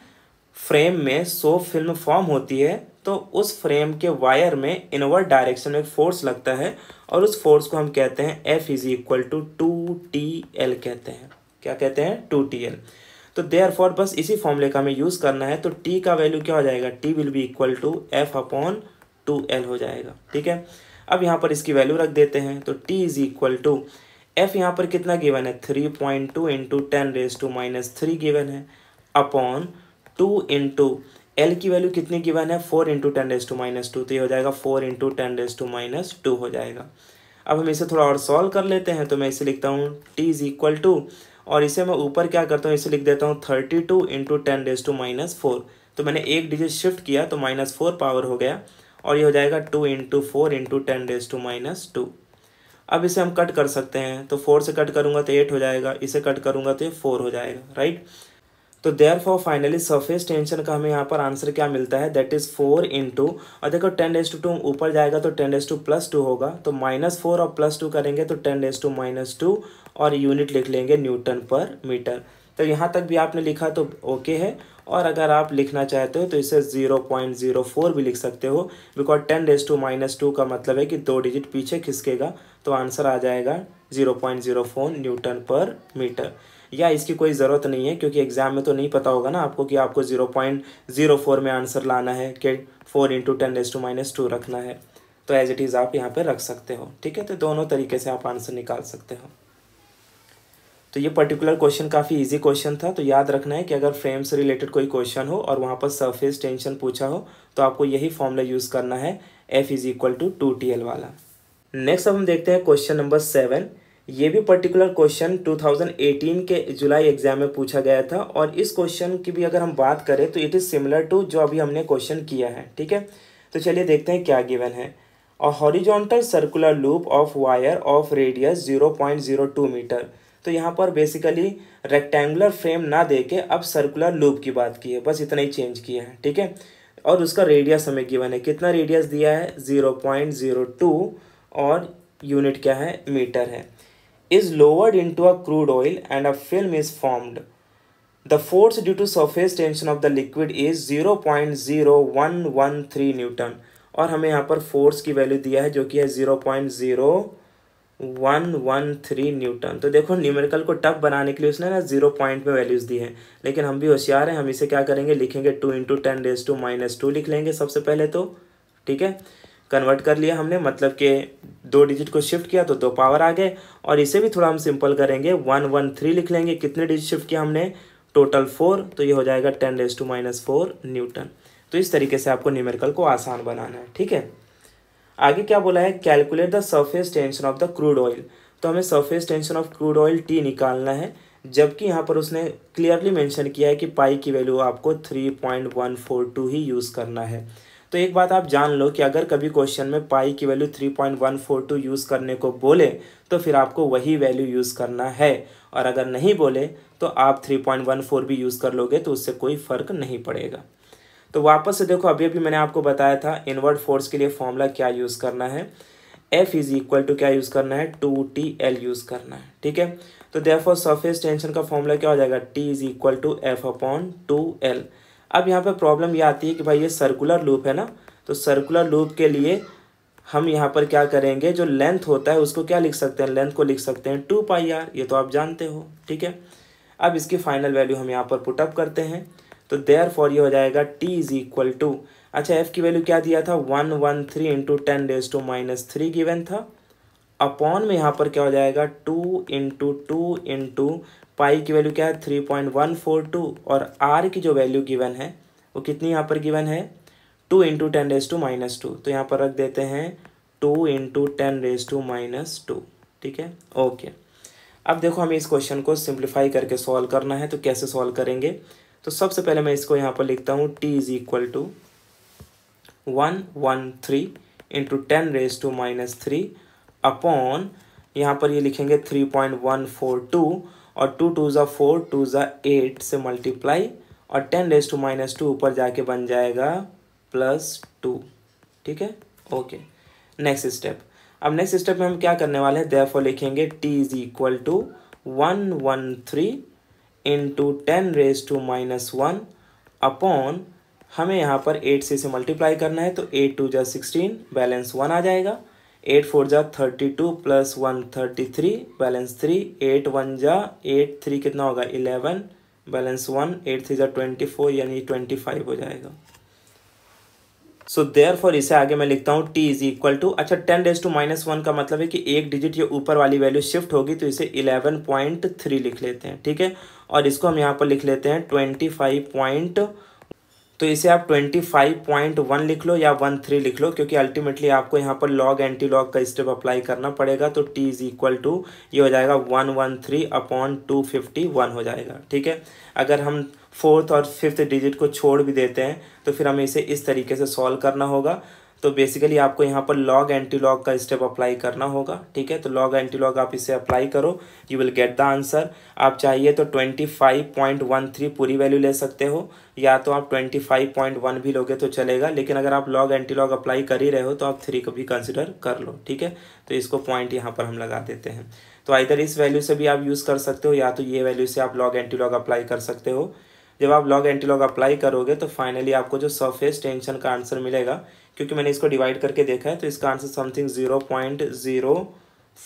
फ्रेम में सो फिल्म फॉर्म होती है तो उस फ्रेम के वायर में इनवर्ट डायरेक्शन में फोर्स लगता है और उस फोर्स को हम कहते हैं F is equal to two T L कहते हैं क्या कहते हैं टू टी एल तो देयर फॉर बस इसी फॉर्मूले का हमें यूज़ करना है तो टी का वैल्यू क्या हो जाएगा T will be equal to F upon two L हो जाएगा ठीक है अब यहाँ पर इसकी वैल्यू रख देते हैं तो T is equal to F यहाँ पर कितना गिवन है three point two into ten raise to minus three given है अपॉन टू इंटू एल की वैल्यू कितनी गिवन है four into ten raise to minus two तो ये हो जाएगा four into ten raise to minus two हो जाएगा अब हम इसे थोड़ा और सॉल्व कर लेते हैं तो मैं इसे लिखता हूँ टी इज़ इक्वल टू और इसे मैं ऊपर क्या करता हूँ इसे लिख देता हूँ thirty two into ten raise to minus four तो मैंने एक डिजिट शिफ्ट किया तो माइनस फोर पावर हो गया और ये हो जाएगा two into four into ten raise to minus two अब इसे हम कट कर सकते हैं तो फोर से कट करूँगा तो एट हो जाएगा इसे कट करूँगा तो ये फोर हो जाएगा राइट तो therefore finally surface tension का हमें यहाँ पर आंसर क्या मिलता है दैट इज़ फोर इंटू और देखो टेन डेज टू टू ऊपर जाएगा तो ten raise to plus two होगा तो माइनस फोर और प्लस टू करेंगे तो ten raise to minus two और यूनिट लिख लेंगे न्यूटन पर मीटर तो यहाँ तक भी आपने लिखा तो ओके है और अगर आप लिखना चाहते हो तो इसे ज़ीरो पॉइंट ज़ीरो फोर भी लिख सकते हो because ten raise to minus two का मतलब है कि दो डिजिट पीछे खिसकेगा तो आंसर आ जाएगा zero point zero four newton per metre या इसकी कोई ज़रूरत नहीं है क्योंकि एग्ज़ाम में तो नहीं पता होगा ना आपको कि आपको ज़ीरो पॉइंट ज़ीरो फोर में आंसर लाना है कि four into ten S to minus two रखना है तो एज इट इज़ आप यहाँ पर रख सकते हो ठीक है तो दोनों तरीके से आप आंसर निकाल सकते हो तो ये पर्टिकुलर क्वेश्चन काफ़ी इजी क्वेश्चन था तो याद रखना है कि अगर फ्रेम से रिलेटेड कोई क्वेश्चन हो और वहाँ पर सरफेस टेंशन पूछा हो तो आपको यही फॉर्मूला यूज़ करना है F is equal to two T L वाला नेक्स्ट अब हम देखते हैं क्वेश्चन नंबर सेवन ये भी पर्टिकुलर क्वेश्चन 2018 के जुलाई एग्जाम में पूछा गया था और इस क्वेश्चन की भी अगर हम बात करें तो इट इज़ सिमिलर टू जो अभी हमने क्वेश्चन किया है ठीक है तो चलिए देखते हैं क्या गिवन है और horizontal circular loop of wire of radius 0.02 metre तो यहाँ पर बेसिकली रेक्टेंगुलर फ्रेम ना दे के अब सर्कुलर लूप की बात की है बस इतना ही चेंज किया है ठीक है और उसका रेडियस हमें गिवन है कितना रेडियस दिया है ज़ीरो पॉइंट ज़ीरो टू और यूनिट क्या है मीटर है is lowered into a crude oil and a film is formed. The force due to surface tension of the liquid is 0.0113 Newton और हमें यहाँ पर फोर्स की वैल्यू दिया है जो कि है 0.0113 न्यूटन तो देखो न्यूमेरिकल को टफ बनाने के लिए उसने ना जीरो पॉइंट में वैल्यूज़ दी है लेकिन हम भी होशियार हैं हम इसे क्या करेंगे लिखेंगे two into ten raise to minus two लिख लेंगे सबसे पहले तो ठीक है कन्वर्ट कर लिया हमने मतलब के दो डिजिट को शिफ्ट किया तो दो पावर आ गए और इसे भी थोड़ा हम सिंपल करेंगे वन वन थ्री लिख लेंगे कितने डिजिट शिफ्ट किया हमने टोटल फोर तो ये हो जाएगा ten raise to minus four newton तो इस तरीके से आपको न्यूमेरिकल को आसान बनाना है ठीक है आगे क्या बोला है calculate the surface tension of the crude oil तो हमें surface tension of crude oil T निकालना है जबकि यहाँ पर उसने क्लियरली मैंशन किया है कि पाई की वैल्यू आपको three point one four two ही यूज़ करना है तो एक बात आप जान लो कि अगर कभी क्वेश्चन में पाई की value three point one four two use करने को बोले तो फिर आपको वही वैल्यू यूज़ करना है और अगर नहीं बोले तो आप थ्री पॉइंट वन फोर भी यूज़ कर लोगे तो उससे कोई फ़र्क नहीं पड़ेगा तो वापस से देखो अभी अभी मैंने आपको बताया था इनवर्ड फोर्स के लिए फॉर्मूला क्या यूज़ करना है एफ इज इक्वल टू क्या यूज़ करना है टू टी एल यूज़ करना है ठीक है तो देयरफॉर सरफेस टेंशन का फॉर्मूला क्या हो जाएगा T is equal to F upon two L अब यहाँ पर प्रॉब्लम ये आती है कि भाई ये सर्कुलर लूप है ना तो सर्कुलर लूप के लिए हम यहाँ पर क्या करेंगे जो लेंथ होता है उसको क्या लिख सकते हैं लेंथ को लिख सकते हैं टू पाई आर ये तो आप जानते हो ठीक है अब इसकी फाइनल वैल्यू हम यहाँ पर पुटअप करते हैं तो देयर फॉर ये हो जाएगा टी इज़ इक्वल टू अच्छा एफ़ की वैल्यू क्या दिया था one one three into ten raise to minus three given था अपॉन में यहाँ पर क्या हो जाएगा two into two into pi की वैल्यू क्या है three point one four two और आर की जो वैल्यू गिवन है वो कितनी यहाँ पर गिवन है two into ten raise to minus two तो यहाँ पर रख देते हैं two into ten raise to minus two ठीक है ओके अब देखो हमें इस क्वेश्चन को सिंप्लीफाई करके सॉल्व करना है तो कैसे सॉल्व करेंगे तो सबसे पहले मैं इसको यहाँ पर लिखता हूँ T is equal to one one three into ten raise to minus three upon यहाँ पर ये लिखेंगे three point one four two और टू टू ज़ा फोर टू ज़ा एट से मल्टीप्लाई और ten raise to minus two ऊपर जाके बन जाएगा प्लस टू ठीक है ओके नेक्स्ट स्टेप अब नेक्स्ट स्टेप में हम क्या करने वाले हैं देयरफॉर लिखेंगे T is equal to one one three into ten raise to minus one upon हमें यहाँ पर एट से इसे मल्टीप्लाई करना है तो एट टू जा सिक्सटीन बैलेंस वन आ जाएगा एट फोर जा thirty two plus one thirty three balance three eight one जा एट थ्री कितना होगा eleven balance one eight three जा ट्वेंटी फोर यानी ट्वेंटी फाइव हो जाएगा सो देयर फॉर इसे आगे मैं लिखता हूँ टी इज इक्वल टू अच्छा ten raise to minus one का मतलब है कि एक डिजिट ये ऊपर वाली वैल्यू शिफ्ट होगी तो इसे इलेवन पॉइंट थ्री लिख लेते हैं ठीक है और इसको हम यहाँ पर लिख लेते हैं ट्वेंटी फाइव पॉइंट तो इसे आप ट्वेंटी फाइव पॉइंट वन लिख लो या वन थ्री लिख लो क्योंकि अल्टीमेटली आपको यहाँ पर लॉग एंटी लॉग का स्टेप अप्लाई करना पड़ेगा तो टी इज़ इक्वल टू ये हो जाएगा one one three upon two fifty one हो जाएगा ठीक है अगर हम फोर्थ और फिफ्थ डिजिट को छोड़ भी देते हैं तो फिर हमें इसे इस तरीके से सॉल्व करना होगा तो बेसिकली आपको यहाँ पर लॉग एंटी लॉग का स्टेप अप्लाई करना होगा ठीक है तो लॉग एंटी लॉग आप इसे अप्लाई करो you will get the answer आप चाहिए तो twenty five point one three पूरी वैल्यू ले सकते हो या तो आप ट्वेंटी फाइव पॉइंट वन भी लोगे तो चलेगा लेकिन अगर आप लॉग एंटी लॉग अप्लाई कर ही रहे हो तो आप थ्री को भी कंसिडर कर लो ठीक है तो इसको पॉइंट यहाँ पर हम लगा देते हैं तो आइधर इस वैल्यू से भी आप यूज़ कर सकते हो या तो ये वैल्यू से आप लॉग एंटी लॉग अप्लाई कर सकते हो जब आप लॉग एंटी लॉग अप्लाई करोगे तो फाइनली आपको जो सरफेस टेंशन का आंसर मिलेगा क्योंकि मैंने इसको डिवाइड करके देखा है तो इसका answer something zero point zero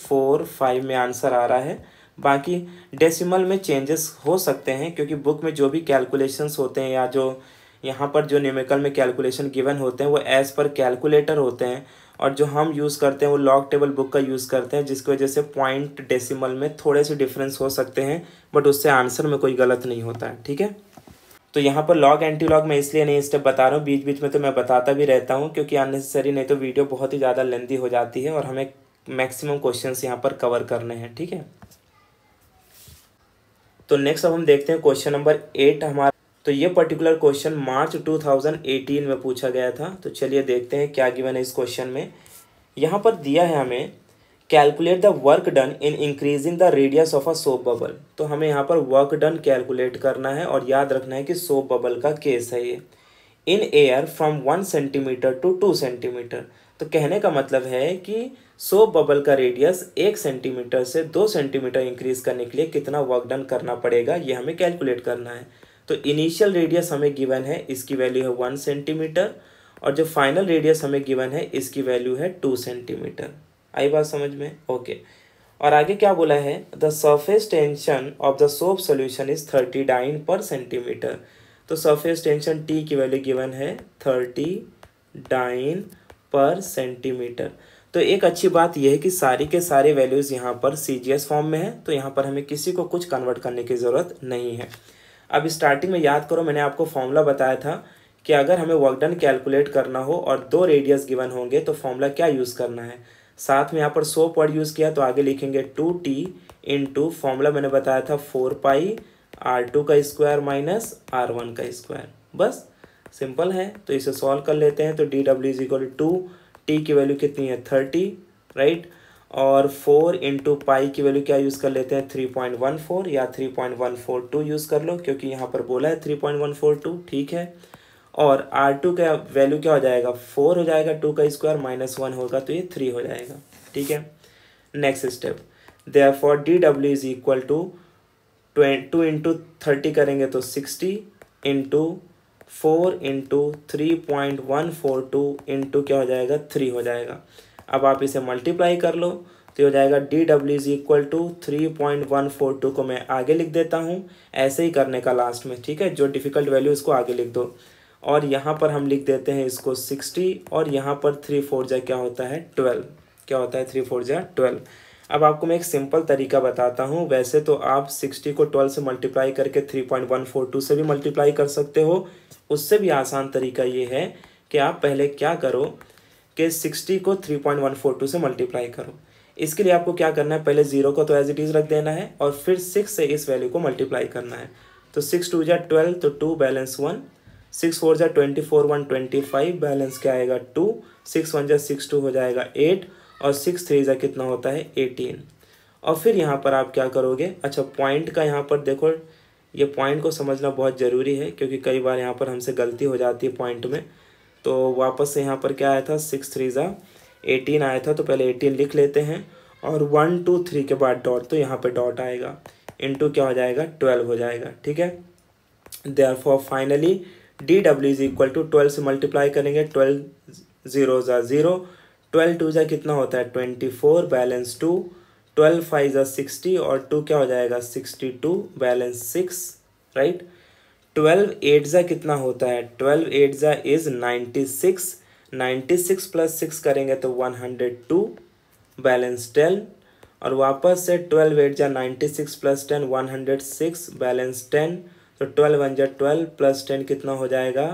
four five में आंसर आ रहा है बाकी डेसिमल में चेंजेस हो सकते हैं क्योंकि बुक में जो भी कैलकुलेशंस होते हैं या जो यहाँ पर जो न्यूमेकल में कैलकुलेशन गिवन होते हैं वो एज़ पर कैलकुलेटर होते हैं और जो हम यूज़ करते हैं वो लॉग टेबल बुक का यूज़ करते हैं जिसकी वजह से पॉइंट डेसिमल में थोड़े से डिफरेंस हो सकते हैं बट उससे आंसर में कोई गलत नहीं होता है ठीक है तो यहाँ पर लॉग एंटी लॉग मैं इसलिए नहीं स्टेप बता रहा हूँ बीच बीच में तो मैं बताता भी रहता हूँ क्योंकि अननेसेसरी नहीं तो वीडियो बहुत ही ज़्यादा लेंदी हो जाती है और हमें मैक्सिमम क्वेश्चंस यहाँ पर कवर करने हैं ठीक है तो नेक्स्ट अब हम देखते हैं क्वेश्चन नंबर एट हमारा तो ये पर्टिकुलर क्वेश्चन मार्च 2018 में पूछा गया था तो चलिए देखते हैं क्या गिवन है इस क्वेश्चन में यहाँ पर दिया है हमें calculate the work done in increasing the radius of a soap bubble तो हमें यहाँ पर वर्क डन कैलकुलेट करना है और याद रखना है कि सोप बबल का केस है ये in air from one centimetre to two centimetre तो कहने का मतलब है कि सोप बबल का रेडियस एक सेंटीमीटर से दो सेंटीमीटर इंक्रीज करने के लिए कितना वर्क डन करना पड़ेगा ये हमें कैलकुलेट करना है तो इनिशियल रेडियस हमें गिवन है इसकी वैल्यू है वन सेंटीमीटर और जो फाइनल रेडियस हमें गिवन है इसकी वैल्यू है टू सेंटीमीटर आई बात समझ में ओके और आगे क्या बोला है the surface tension of the soap solution is thirty dyne per centimetre तो सर्फेस टेंशन टी की वैल्यू गिवन है थर्टी डाइन पर सेंटीमीटर तो एक अच्छी बात यह है कि सारी के सारे वैल्यूज़ यहाँ पर सी फॉर्म में है तो यहाँ पर हमें किसी को कुछ कन्वर्ट करने की ज़रूरत नहीं है अब स्टार्टिंग में याद करो मैंने आपको फॉर्मूला बताया था कि अगर हमें वर्कडन कैलकुलेट करना हो और दो रेडियस गिवन होंगे तो फॉर्मूला क्या यूज़ करना है साथ में यहाँ पर सो पॉड यूज़ किया तो आगे लिखेंगे two T into formula मैंने बताया था फोर पाई आर टू का स्क्वायर माइनस आर वन का स्क्वायर बस सिंपल है तो इसे सॉल्व कर लेते हैं तो D W is equal to T की वैल्यू कितनी है थर्टी राइट और फोर इंटू पाई की वैल्यू क्या यूज़ कर लेते हैं थ्री पॉइंट वन फोर या three point one four two use कर लो क्योंकि यहाँ पर बोला है three point one four two ठीक है और आर टू का वैल्यू क्या हो जाएगा फोर हो जाएगा टू का स्क्वायर माइनस वन होगा तो ये थ्री हो जाएगा ठीक है next step therefore D W is equal to two into thirty करेंगे तो sixty into four into three point one four two into क्या हो जाएगा थ्री हो जाएगा अब आप इसे मल्टीप्लाई कर लो तो हो जाएगा D W is equal to three point one four two को मैं आगे लिख देता हूँ ऐसे ही करने का लास्ट में ठीक है जो डिफ़िकल्ट वैल्यू इसको आगे लिख दो और यहाँ पर हम लिख देते हैं इसको सिक्सटी और यहाँ पर थ्री फोर जा क्या होता है ट्वेल्व क्या होता है थ्री फोर जा ट्वेल्व अब आपको मैं एक सिंपल तरीका बताता हूँ वैसे तो आप सिक्सटी को ट्वेल्व से मल्टीप्लाई करके three point one four two से भी मल्टीप्लाई कर सकते हो उससे भी आसान तरीका ये है कि आप पहले क्या करो कि सिक्सटी को three point one four two से मल्टीप्लाई करो इसके लिए आपको क्या करना है पहले जीरो को तो एज इट इज़ रख देना है और फिर सिक्स से इस वैल्यू को मल्टीप्लाई करना है तो सिक्स टू या ट्वेल्व तो two balance one six four जै twenty four one twenty five balance क्या आएगा टू सिक्स वन जै सिक्स टू हो जाएगा एट और सिक्स थ्री जै कितना होता है एटीन और फिर यहाँ पर आप क्या करोगे अच्छा पॉइंट का यहाँ पर देखो ये पॉइंट को समझना बहुत ज़रूरी है क्योंकि कई बार यहाँ पर हमसे गलती हो जाती है पॉइंट में तो वापस से यहाँ पर क्या आया था सिक्स थ्री ज़ा एटीन आया था तो पहले एटीन लिख लेते हैं और वन टू थ्री के बाद डॉट तो यहाँ पर डॉट आएगा इंटू क्या हो जाएगा ट्वेल्व हो जाएगा ठीक है therefore finally D W is equal to twelve से मल्टीप्लाई करेंगे ट्वेल्व जीरो ज़ा ज़ीरो ट्वेल्व टू ज़ा कितना होता है twenty four balance two twelve five ज़ा सिक्सटी और टू क्या हो जाएगा sixty two balance six right twelve eight ज़ा कितना होता है ट्वेल्व एट ज़ा is ninety six ninety six plus six करेंगे तो one hundred two balance ten और वापस से ट्वेल्व एट ज़ा ninety six plus ten one hundred six balance ten तो ट्वेल्व वन जै ट्वेल्व प्लस टेन कितना हो जाएगा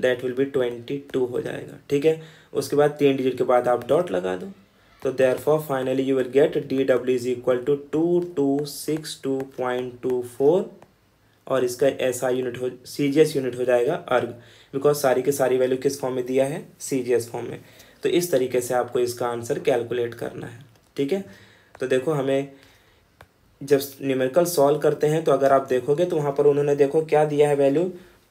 that will be twenty two हो जाएगा ठीक है उसके बाद तीन डिजिट के बाद आप डॉट लगा दो तो therefore finally you will get D W is equal to two two six two point two four और इसका ऐसा यूनिट हो सी जी एस यूनिट हो जाएगा अर्ग बिकॉज सारी के सारी वैल्यू किस फॉर्म में दिया है सी जी एस फॉर्म में तो इस तरीके से आपको इसका आंसर कैलकुलेट करना है ठीक है तो देखो हमें जब न्यूमेरिकल सॉल्व करते हैं तो अगर आप देखोगे तो वहाँ पर उन्होंने देखो क्या दिया है value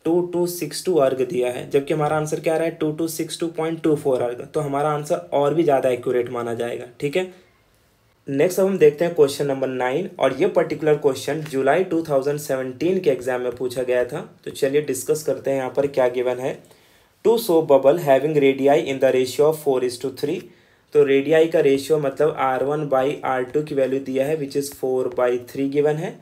two two six two erg दिया है जबकि हमारा आंसर क्या रहा है two two six two point two four erg तो हमारा आंसर और भी ज़्यादा एक्यूरेट माना जाएगा ठीक है नेक्स्ट अब हम देखते हैं क्वेश्चन नंबर नाइन और ये पर्टिकुलर क्वेश्चन जुलाई टू थाउजेंड सेवनटीन के एग्जाम में पूछा गया था तो चलिए डिस्कस करते हैं यहाँ पर क्या गिवन है two soap bubble having radii in the ratio of four is to three तो रेडियाई का रेशियो मतलब R one by R two की वैल्यू दिया है which is four by three given है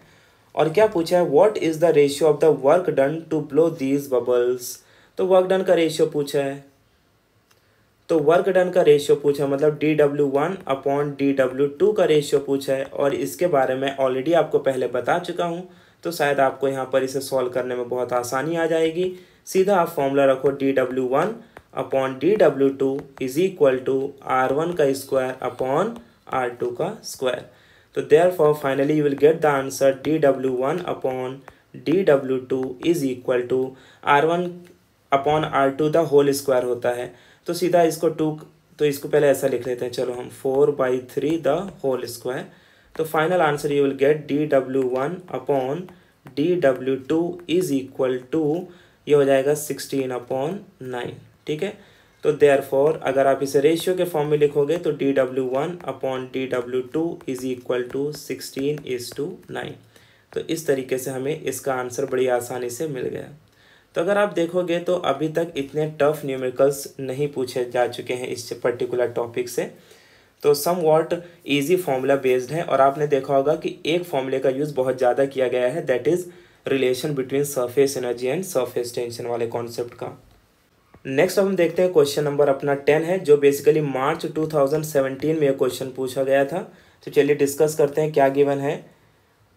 और क्या पूछा है what is the ratio of the work done to blow these bubbles तो वर्क डन का रेशियो पूछा है तो वर्क डन का रेशियो पूछा है मतलब D W one upon D W two का रेशियो पूछा है और इसके बारे में ऑलरेडी आपको पहले बता चुका हूँ तो शायद आपको यहाँ पर इसे सॉल्व करने में बहुत आसानी आ जाएगी सीधा आप फॉर्मूला रखो D W one upon D W two is equal to R one का स्क्वायर अपॉन आर टू का स्क्वायर तो therefore finally you will get the answer D W one upon D W two is equal to R one upon R two the whole square होता है तो सीधा इसको to तो इसको पहले ऐसा लिख लेते हैं चलो हम four by three the whole square तो final answer you will get D W one upon D W two is equal to ये हो जाएगा सिक्सटीन अपॉन नाइन ठीक है तो देयर अगर आप इसे रेशियो के फॉर्म में लिखोगे तो D W one upon D W two is equal to sixteen is to nine तो इस तरीके से हमें इसका आंसर बड़ी आसानी से मिल गया तो अगर आप देखोगे तो अभी तक इतने टफ न्यूमेरिकल्स नहीं पूछे जा चुके हैं इस पर्टिकुलर टॉपिक से तो some easy formula based है और आपने देखा होगा कि एक फॉर्मूले का यूज़ बहुत ज़्यादा किया गया है that is relation between surface energy and surface tension वाले कॉन्सेप्ट का नेक्स्ट अब हम देखते हैं क्वेश्चन नंबर अपना टेन है जो बेसिकली मार्च 2017 में यह क्वेश्चन पूछा गया था तो चलिए डिस्कस करते हैं क्या गिवन है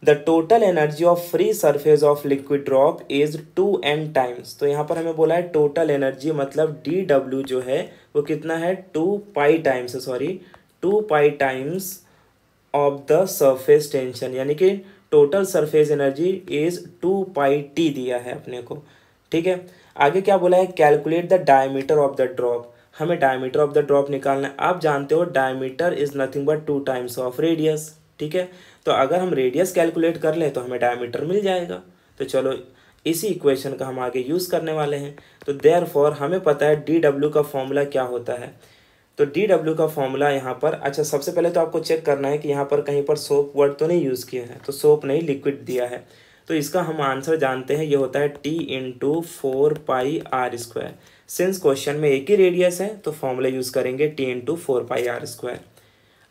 the total energy of free surface of liquid drop is two N times तो यहाँ पर हमें बोला है टोटल एनर्जी मतलब डी डब्ल्यू जो है वो कितना है two pi times sorry two pi times of the surface tension यानी कि total surface energy is two pi T दिया है अपने को ठीक है आगे क्या बोला है calculate the diameter of the drop हमें डायमीटर ऑफ द ड्रॉप निकालना है आप जानते हो diameter is nothing but two times of radius ठीक है तो अगर हम रेडियस कैलकुलेट कर लें तो हमें डायमीटर मिल जाएगा तो चलो इसी इक्वेशन का हम आगे यूज़ करने वाले हैं तो देयर फॉर हमें पता है डी डब्ल्यू का फॉर्मूला क्या होता है तो डी डब्ल्यू का फॉर्मूला यहाँ पर अच्छा सबसे पहले तो आपको चेक करना है कि यहाँ पर कहीं पर सोप वर्ड तो नहीं यूज़ किया है तो सोप नहीं लिक्विड दिया है तो इसका हम आंसर जानते हैं ये होता है T into four pi R square since question में एक ही रेडियस है तो फॉर्मूला यूज़ करेंगे T into four pi R square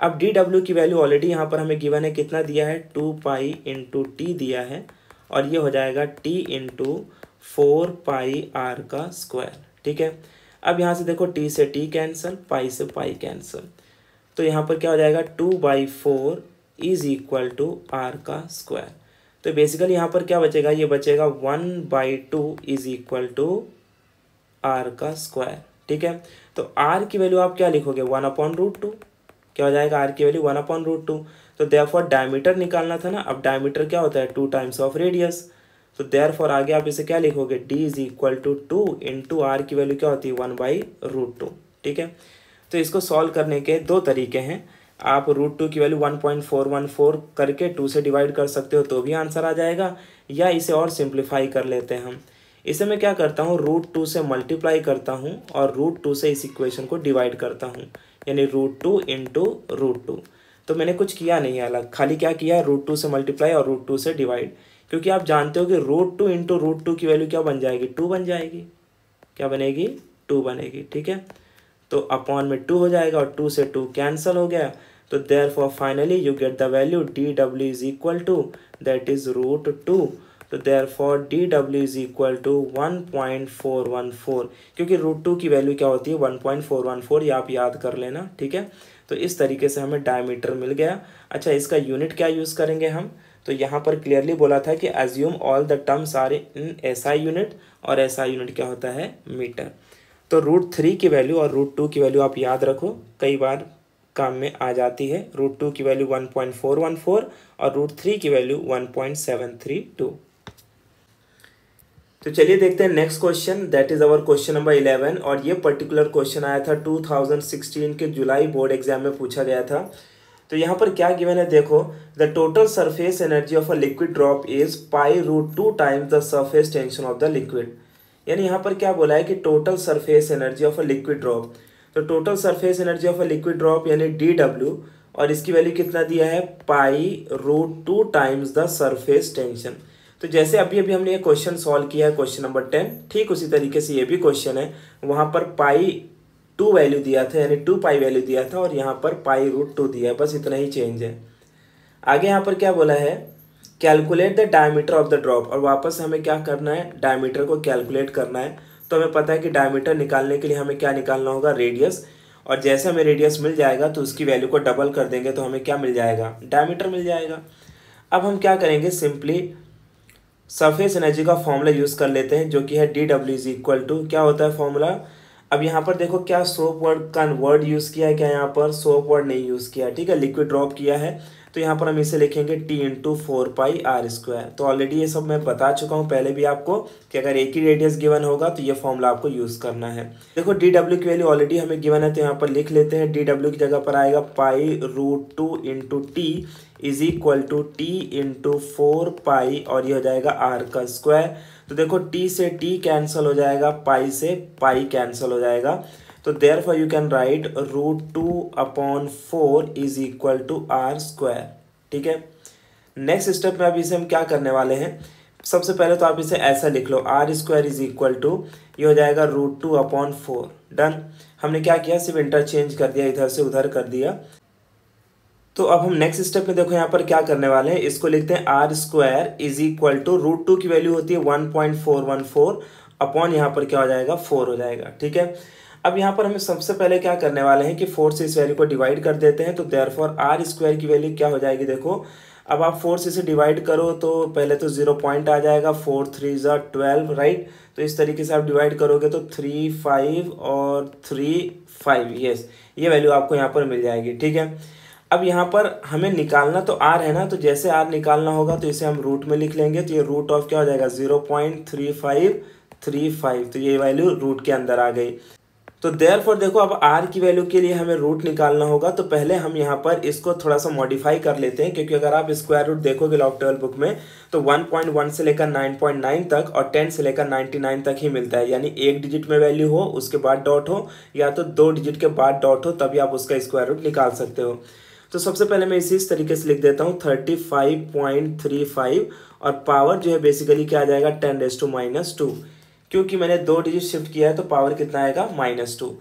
अब डी डब्ल्यू की वैल्यू ऑलरेडी यहाँ पर हमें गिवन है कितना दिया है टू पाई इंटू टी दिया है और ये हो जाएगा T into four pi R का स्क्वायर ठीक है अब यहाँ से देखो टी से टी कैंसल पाई से पाई कैंसल तो यहाँ पर क्या हो जाएगा two by four is equal to R का स्क्वायर तो बेसिकली यहाँ पर क्या बचेगा ये बचेगा one by two is equal to R का स्क्वायर ठीक है तो आर की वैल्यू आप क्या लिखोगे वन अपॉन रूट टू क्या हो जाएगा आर की value one upon root two तो देयर फॉर डायमीटर निकालना था ना अब डायमीटर क्या होता है टू टाइम्स ऑफ रेडियस तो देयर फॉर आगे आप इसे क्या लिखोगे D is equal to two into R की वैल्यू क्या होती है वन बाई रूट टू ठीक है तो इसको सॉल्व करने के दो तरीके हैं आप रूट टू की value one point four one four करके टू से डिवाइड कर सकते हो तो भी आंसर आ जाएगा या इसे और सिंप्लीफाई कर लेते हैं हम इसे मैं क्या करता हूँ रूट टू से मल्टीप्लाई करता हूँ और रूट टू से इस इक्वेशन को डिवाइड करता हूँ यानी root two into root two तो मैंने कुछ किया नहीं अलग खाली क्या किया रूट टू से मल्टीप्लाई और रूट टू से डिवाइड क्योंकि आप जानते हो कि root two into root two की वैल्यू क्या बन जाएगी टू बन जाएगी क्या बनेगी टू बनेगी ठीक है तो अपॉन में टू हो जाएगा और टू से टू कैंसिल हो गया तो therefore finally you get the value D W is equal to that is root two तो therefore D W is equal to one point four one four क्योंकि root two की value क्या होती है one point four one four ये आप याद कर लेना ठीक है तो इस तरीके से हमें डायमीटर मिल गया अच्छा इसका यूनिट क्या यूज़ करेंगे हम तो यहाँ पर क्लियरली बोला था कि assume all the terms are in SI unit और एसआई यूनिट क्या होता है मीटर तो रूट थ्री की वैल्यू और रूट टू की वैल्यू आप याद रखो कई बार काम में आ जाती है रूट टू की value one point four one four और रूट थ्री की value one point seven three two तो चलिए देखते हैं next question that is our question number eleven और ये पर्टिकुलर क्वेश्चन आया था टू थाउजेंड सिक्सटीन के जुलाई बोर्ड एग्जाम में पूछा गया था तो यहाँ पर क्या गिवन है देखो the total surface energy of a liquid drop is pi root two times the surface tension of the liquid यानी यहाँ पर क्या बोला है कि total surface energy of a liquid drop तो total surface energy of a liquid drop यानी D W और इसकी वैल्यू कितना दिया है pi root two times the surface tension तो जैसे अभी अभी हमने ये क्वेश्चन सॉल्व किया है क्वेश्चन नंबर टेन ठीक उसी तरीके से ये भी क्वेश्चन है वहाँ पर पाई टू वैल्यू दिया था यानी टू पाई वैल्यू दिया था और यहाँ पर पाई रूट टू दिया है बस इतना ही चेंज है आगे यहाँ पर क्या बोला है calculate the diameter of the drop और वापस हमें क्या करना है डायमीटर को कैलकुलेट करना है तो हमें पता है कि डायमीटर निकालने के लिए हमें क्या निकालना होगा रेडियस और जैसे हमें रेडियस मिल जाएगा तो उसकी वैल्यू को डबल कर देंगे तो हमें क्या मिल जाएगा डायमीटर मिल जाएगा अब हम क्या करेंगे सिंपली सरफेस एनर्जी का फॉर्मूला यूज़ कर लेते हैं जो कि है D W is equal to क्या होता है फॉर्मूला अब यहाँ पर देखो क्या सोप वर्ड का वर्ड यूज़ किया है क्या यहाँ पर सोप वर्ड नहीं यूज़ किया ठीक है लिक्विड ड्रॉप किया है तो यहाँ पर हम इसे लिखेंगे T into four pi R square तो ऑलरेडी ये सब मैं बता चुका हूँ पहले भी आपको कि अगर एक ही रेडियस गिवन होगा तो ये फॉर्मूला आपको यूज़ करना है देखो डी डब्ल्यू की वैल्यू ऑलरेडी हमें गिवन है तो यहाँ पर लिख लेते हैं डी डब्ल्यू की जगह पर आएगा pi root two into T is equal to T into four pi और ये हो जाएगा आर का स्क्वायर तो देखो टी से टी कैंसिल हो जाएगा पाई से पाई कैंसिल हो जाएगा तो therefore you can write root two upon four is equal to R square ठीक है नेक्स्ट स्टेप में अब इसे हम क्या करने वाले हैं सबसे पहले तो आप इसे ऐसा लिख लो R square is equal to ये हो जाएगा root two upon four done हमने क्या किया सिर्फ इंटरचेंज कर दिया इधर से उधर कर दिया तो अब हम नेक्स्ट स्टेप में देखो यहाँ पर क्या करने वाले हैं इसको लिखते हैं R square is equal to root two की वैल्यू होती है one point four one four upon यहाँ पर क्या हो जाएगा फोर हो जाएगा ठीक है अब यहाँ पर हमें सबसे पहले क्या करने वाले हैं कि फोर से इस वैल्यू को डिवाइड कर देते हैं तो देयर फॉर आर स्क्वायर की वैल्यू क्या हो जाएगी देखो अब आप फोर से इसे डिवाइड करो तो पहले तो जीरो पॉइंट आ जाएगा फोर थ्री ज़ा ट्वेल्व राइट तो इस तरीके से आप डिवाइड करोगे तो थ्री फाइव और थ्री फाइव येस ये वैल्यू आपको यहाँ पर मिल जाएगी ठीक है अब यहाँ पर हमें निकालना तो आर है ना तो जैसे आर निकालना होगा तो इसे हम रूट में लिख लेंगे तो ये रूट ऑफ क्या हो जाएगा zero point three five three five तो ये वैल्यू रूट के अंदर आ गई तो देर फॉर देखो अब आर की वैल्यू के लिए हमें रूट निकालना होगा तो पहले हम यहाँ पर इसको थोड़ा सा मॉडिफाई कर लेते हैं क्योंकि अगर आप स्क्वायर रूट देखोगे लॉक टेबल बुक में तो 1.1 से लेकर 9.9 तक और 10 से लेकर 99 तक ही मिलता है यानी एक डिजिट में वैल्यू हो उसके बाद डॉट हो या तो दो डिजिट के बाद डॉट हो तभी आप उसका स्क्वायर रूट निकाल सकते हो तो सबसे पहले मैं इसी इस तरीके से लिख देता हूँ thirty five point three five और पावर जो है बेसिकली क्या आ जाएगा ten raise to minus two क्योंकि मैंने दो डिजिट शिफ्ट किया है तो पावर कितना आएगा माइनस टू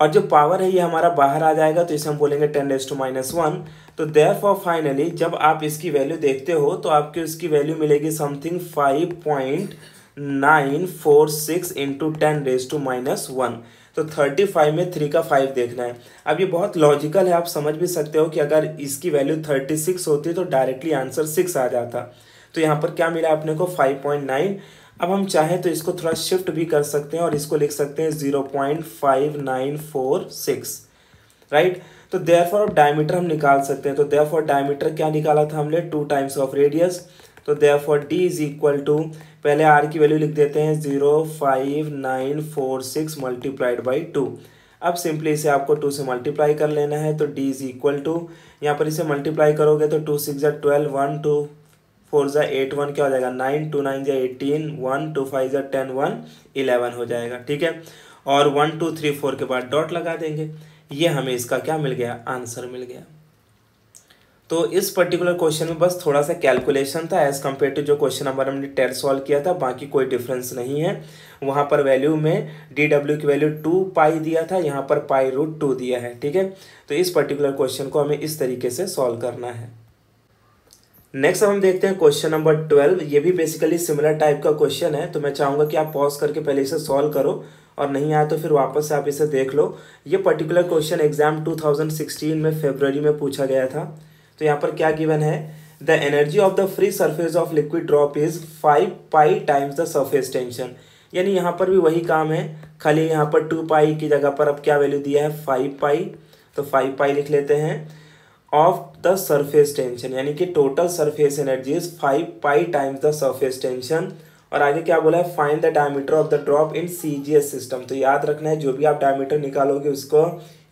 और जो पावर है ये हमारा बाहर आ जाएगा तो इसे हम बोलेंगे ten raise to minus one तो देर फॉर फाइनली जब आप इसकी वैल्यू देखते हो तो आपके इसकी वैल्यू मिलेगी something five point nine four six into ten raise to minus one तो थर्टी फाइव में थ्री का फाइव देखना है अब ये बहुत लॉजिकल है आप समझ भी सकते हो कि अगर इसकी वैल्यू थर्टी सिक्स होती तो डायरेक्टली आंसर सिक्स आ जाता तो यहाँ पर क्या मिला अपने को फाइव पॉइंट नाइन अब हम चाहें तो इसको थोड़ा शिफ्ट भी कर सकते हैं और इसको लिख सकते हैं zero point five nine four six right तो देयर फॉर डायमीटर हम निकाल सकते हैं तो देयर फॉर डायमीटर क्या निकाला था हमने टू टाइम्स ऑफ रेडियस तो therefore D is equal to पहले आर की वैल्यू लिख देते हैं zero five nine four six multiplied by two अब सिंपली इसे आपको टू से मल्टीप्लाई कर लेना है तो डी इज इक्वल टू यहाँ पर इसे मल्टीप्लाई करोगे तो टू सिक्स या ट्वेल्व वन टू फोर जै एट वन क्या हो जाएगा नाइन टू नाइन जै एटीन वन टू फाइव जै टेन वन इलेवन हो जाएगा ठीक है और वन टू थ्री फोर के बाद डॉट लगा देंगे ये हमें इसका क्या मिल गया आंसर मिल गया तो इस पर्टिकुलर क्वेश्चन में बस थोड़ा सा कैलकुलेशन था एज़ कम्पेयर टू जो क्वेश्चन नंबर हमने टेट सॉल्व किया था बाकी कोई डिफरेंस नहीं है वहाँ पर वैल्यू में डी डब्ल्यू की वैल्यू टू पाई दिया था यहाँ पर पाई रूट टू दिया है ठीक है तो इस पर्टिकुलर क्वेश्चन को हमें इस तरीके से सॉल्व करना है नेक्स्ट अब हम देखते हैं क्वेश्चन नंबर ट्वेल्व ये भी बेसिकली सिमिलर टाइप का क्वेश्चन है तो मैं चाहूंगा कि आप पॉज करके पहले इसे सॉल्व करो और नहीं आया तो फिर वापस से आप इसे देख लो ये पर्टिकुलर क्वेश्चन एग्जाम 2016 में फेब्रवरी में पूछा गया था तो यहाँ पर क्या गिवन है the energy of the free surface of liquid drop is five pi times the surface tension यानी यहाँ पर भी वही काम है खाली यहाँ पर टू पाई की जगह पर अब क्या वैल्यू दिया है फाइव पाई तो फाइव पाई लिख लेते हैं ऑफ द सरफेस टेंशन यानी कि total surface energy is five pi times the surface tension और आगे क्या बोला है find the diameter of the drop in C system तो याद रखना है जो भी आप डायमीटर निकालोगे उसको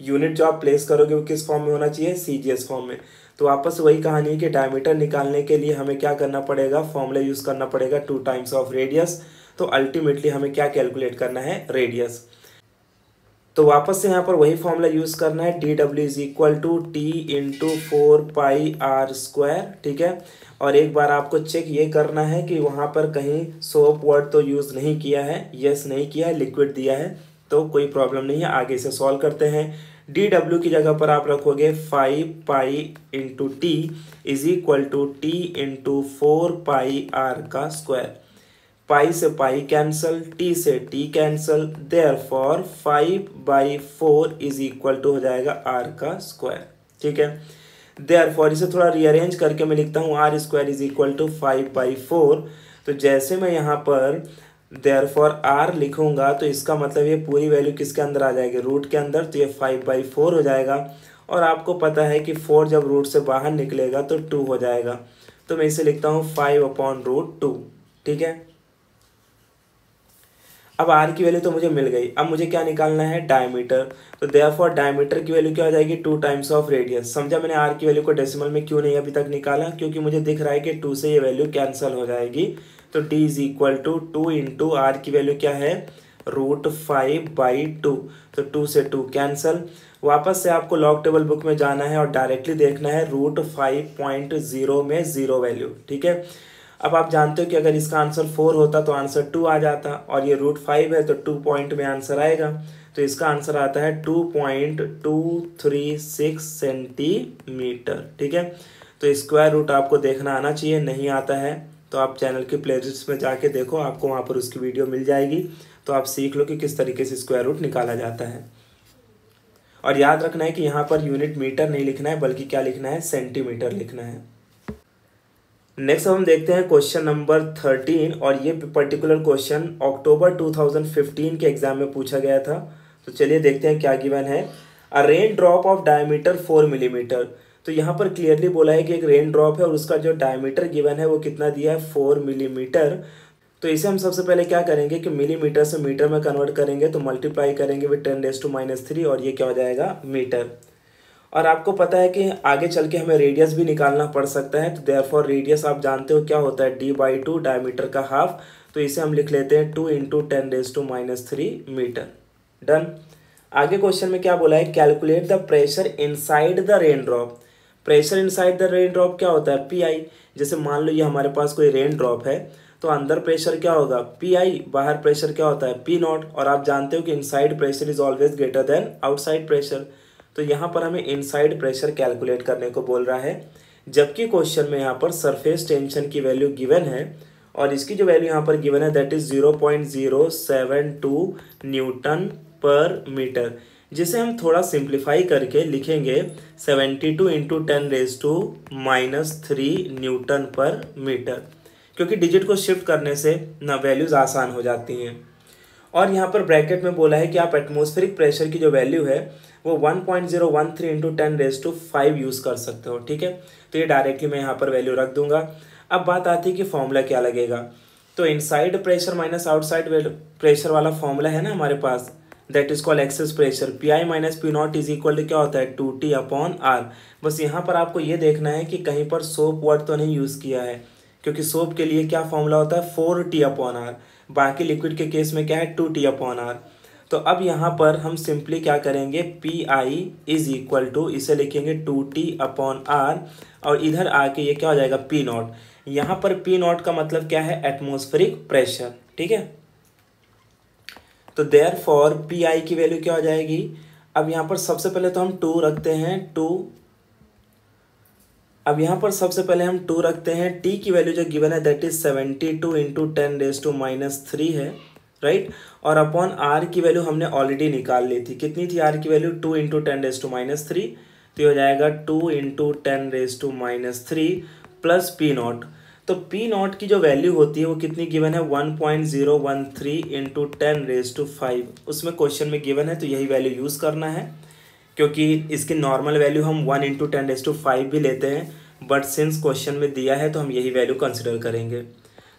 यूनिट जो आप प्लेस करोगे वो किस फॉर्म में होना चाहिए सी फॉर्म में तो वापस वही कहानी है कि डायमीटर निकालने के लिए हमें क्या करना पड़ेगा फॉर्मूला यूज़ करना पड़ेगा टू टाइम्स ऑफ रेडियस तो अल्टीमेटली हमें क्या कैलकुलेट करना है रेडियस तो वापस से यहाँ पर वही फॉर्मूला यूज़ करना है D W is equal to T into four pi R square ठीक है और एक बार आपको चेक ये करना है कि वहाँ पर कहीं सोप वर्ड तो यूज़ नहीं किया है यस नहीं किया है लिक्विड दिया है तो कोई प्रॉब्लम नहीं है आगे से सॉल्व करते हैं डी डब्ल्यू की जगह पर आप रखोगे five pi into T is equal to T into four pi R का स्क्वायर पाई से पाई कैंसल टी से T cancel therefore five by four is equal to हो जाएगा आर का स्क्वायर ठीक है देयर फॉर इसे थोड़ा रीअरेंज करके मैं लिखता हूँ R square is equal to five by four तो जैसे मैं यहाँ पर देयर फॉर आर लिखूंगा तो इसका मतलब ये पूरी वैल्यू किसके अंदर आ जाएगी रूट के अंदर तो ये फाइव बाई फोर हो जाएगा और आपको पता है कि फोर जब रूट से बाहर निकलेगा तो टू हो जाएगा तो मैं इसे लिखता हूँ फाइव अपॉन रूट टू ठीक है अब आर की वैल्यू तो मुझे मिल गई अब मुझे क्या निकालना है डायमीटर तो देयरफॉर डायमीटर की वैल्यू क्या हो जाएगी टू टाइम्स ऑफ रेडियस समझा मैंने आर की वैल्यू को डेसिमल में क्यों नहीं अभी तक निकाला क्योंकि मुझे दिख रहा है कि टू से ये वैल्यू कैंसिल हो जाएगी तो D is equal to two into R की वैल्यू क्या है रूट फाइव बाई टू तो टू से टू कैंसल वापस से आपको लॉक टेबल बुक में जाना है और डायरेक्टली देखना है रूट फाइव पॉइंट जीरो में ज़ीरो वैल्यू ठीक है अब आप जानते हो कि अगर इसका आंसर फोर होता तो आंसर टू आ जाता और ये रूट फाइव है तो टू पॉइंट में आंसर आएगा तो इसका आंसर आता है two point two three six centimetre ठीक है तो स्क्वायर रूट आपको देखना आना चाहिए नहीं आता है तो आप चैनल प्ले प्लेलिस्ट में जाके देखो आपको वहाँ पर उसकी वीडियो मिल जाएगी तो आप सीख लो कि किस तरीके से स्क्वायर रूट निकाला जाता है और याद रखना है कि यहाँ पर यूनिट मीटर नहीं लिखना है बल्कि क्या लिखना है सेंटीमीटर लिखना है नेक्स्ट अब हम देखते हैं क्वेश्चन नंबर थर्टीन और ये particular question October two thousand fifteen के एग्जाम में पूछा गया था तो चलिए देखते हैं क्या गिवन है a rain drop of diameter four millimetre तो यहाँ पर क्लियरली बोला है कि एक रेन ड्रॉप है और उसका जो डायमीटर गिवन है वो कितना दिया है फोर मिलीमीटर तो इसे हम सबसे पहले क्या करेंगे कि मिलीमीटर से मीटर में कन्वर्ट करेंगे तो मल्टीप्लाई करेंगे with ten raise to minus three और ये क्या हो जाएगा मीटर और आपको पता है कि आगे चल के हमें रेडियस भी निकालना पड़ सकता है तो फॉर रेडियस आप जानते हो क्या होता है डी बाई टू डायमीटर का हाफ तो इसे हम लिख लेते हैं two into ten raise to minus three metre done आगे क्वेश्चन में क्या बोला है calculate the pressure inside the rain drop pressure inside the rain drop क्या होता है पी आई जैसे मान लो ये हमारे पास कोई रेन ड्रॉप है तो अंदर प्रेशर क्या होगा पी आई बाहर प्रेशर क्या होता है पी नॉट और आप जानते हो कि inside pressure is always greater than outside pressure तो यहाँ पर हमें इनसाइड प्रेशर कैलकुलेट करने को बोल रहा है जबकि क्वेश्चन में यहाँ पर सरफेस टेंशन की वैल्यू गिवन है और इसकी जो वैल्यू यहाँ पर गिवन है that is zero point zero seven two newton per metre जिसे हम थोड़ा सिंप्लीफाई करके लिखेंगे seventy two into ten raise to minus three newton per metre क्योंकि डिजिट को शिफ्ट करने से ना वैल्यूज़ आसान हो जाती हैं और यहाँ पर ब्रैकेट में बोला है कि आप एटमोस्फेरिक प्रेशर की जो वैल्यू है वो 1.013 point zero one three into ten raise to five use कर सकते हो ठीक है तो ये डायरेक्टली मैं यहाँ पर वैल्यू रख दूंगा अब बात आती है कि फॉर्मूला क्या लगेगा तो inside pressure minus outside pressure वाला फॉर्मूला है ना हमारे पास that is call excess pressure P I minus P not is equal to क्या होता है टू टी अपॉन आर बस यहाँ पर आपको ये देखना है कि कहीं पर सोप वर्ड तो नहीं यूज़ किया है क्योंकि सोप के लिए क्या फॉर्मूला होता है फोर टी अपॉन आर बाकी लिक्विड के केस में क्या है टू टी अपॉन आर तो अब यहाँ पर हम सिंपली क्या करेंगे P I is equal to इसे लिखेंगे टू टी अपॉन आर और इधर आके ये क्या हो जाएगा पी नॉट यहाँ पर पी नॉट का मतलब क्या है एटमोस्फेरिक प्रेशर ठीक है तो देयर फॉर पी आई की वैल्यू क्या हो जाएगी अब यहाँ पर सबसे पहले तो हम टू रखते हैं टू अब यहाँ पर सबसे पहले हम टू रखते हैं टी की वैल्यू जो गिवन है that is seventy two into ten raise to minus three है राइट और अपॉन आर की वैल्यू हमने ऑलरेडी निकाल ली थी कितनी थी आर की value two into ten raise to minus three तो ये हो जाएगा two into ten raise to minus three plus P naught तो पी नॉट की जो वैल्यू होती है वो कितनी गिवन है one point zero one three into ten raise to five उसमें क्वेश्चन में गिवन है तो यही वैल्यू यूज़ करना है क्योंकि इसकी नॉर्मल वैल्यू हम one into ten raise to five भी लेते हैं बट सिंस क्वेश्चन में दिया है तो हम यही वैल्यू कंसिडर करेंगे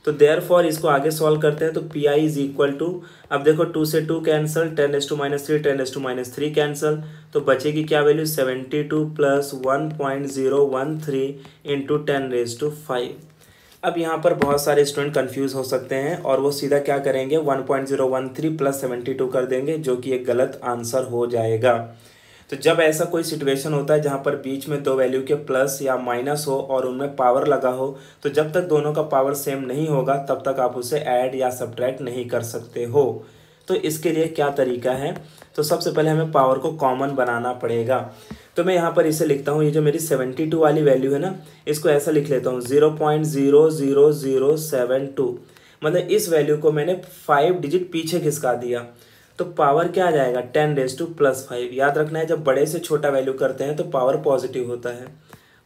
तो देयर फॉर इसको आगे सॉल्व करते हैं तो P I is equal to अब देखो टू से two cancel ten S to minus three ten S to minus three cancel तो बचेगी क्या value seventy two plus one point zero one three into ten raise to five अब यहाँ पर बहुत सारे स्टूडेंट कंफ्यूज हो सकते हैं और वो सीधा क्या करेंगे one point zero one three plus seventy two कर देंगे जो कि एक गलत आंसर हो जाएगा तो जब ऐसा कोई सिचुएशन होता है जहाँ पर बीच में दो वैल्यू के प्लस या माइनस हो और उनमें पावर लगा हो तो जब तक दोनों का पावर सेम नहीं होगा तब तक आप उसे ऐड या सब्ट्रैक्ट नहीं कर सकते हो तो इसके लिए क्या तरीका है तो सबसे पहले हमें पावर को कॉमन बनाना पड़ेगा तो मैं यहाँ पर इसे लिखता हूँ ये जो मेरी सेवेंटी टू वाली वैल्यू है ना इसको ऐसा लिख लेता हूँ zero point zero zero zero seven two मतलब इस वैल्यू को मैंने फाइव डिजिट पीछे घिसका दिया तो पावर क्या आ जाएगा ten raise to plus five याद रखना है जब बड़े से छोटा वैल्यू करते हैं तो पावर पॉजिटिव होता है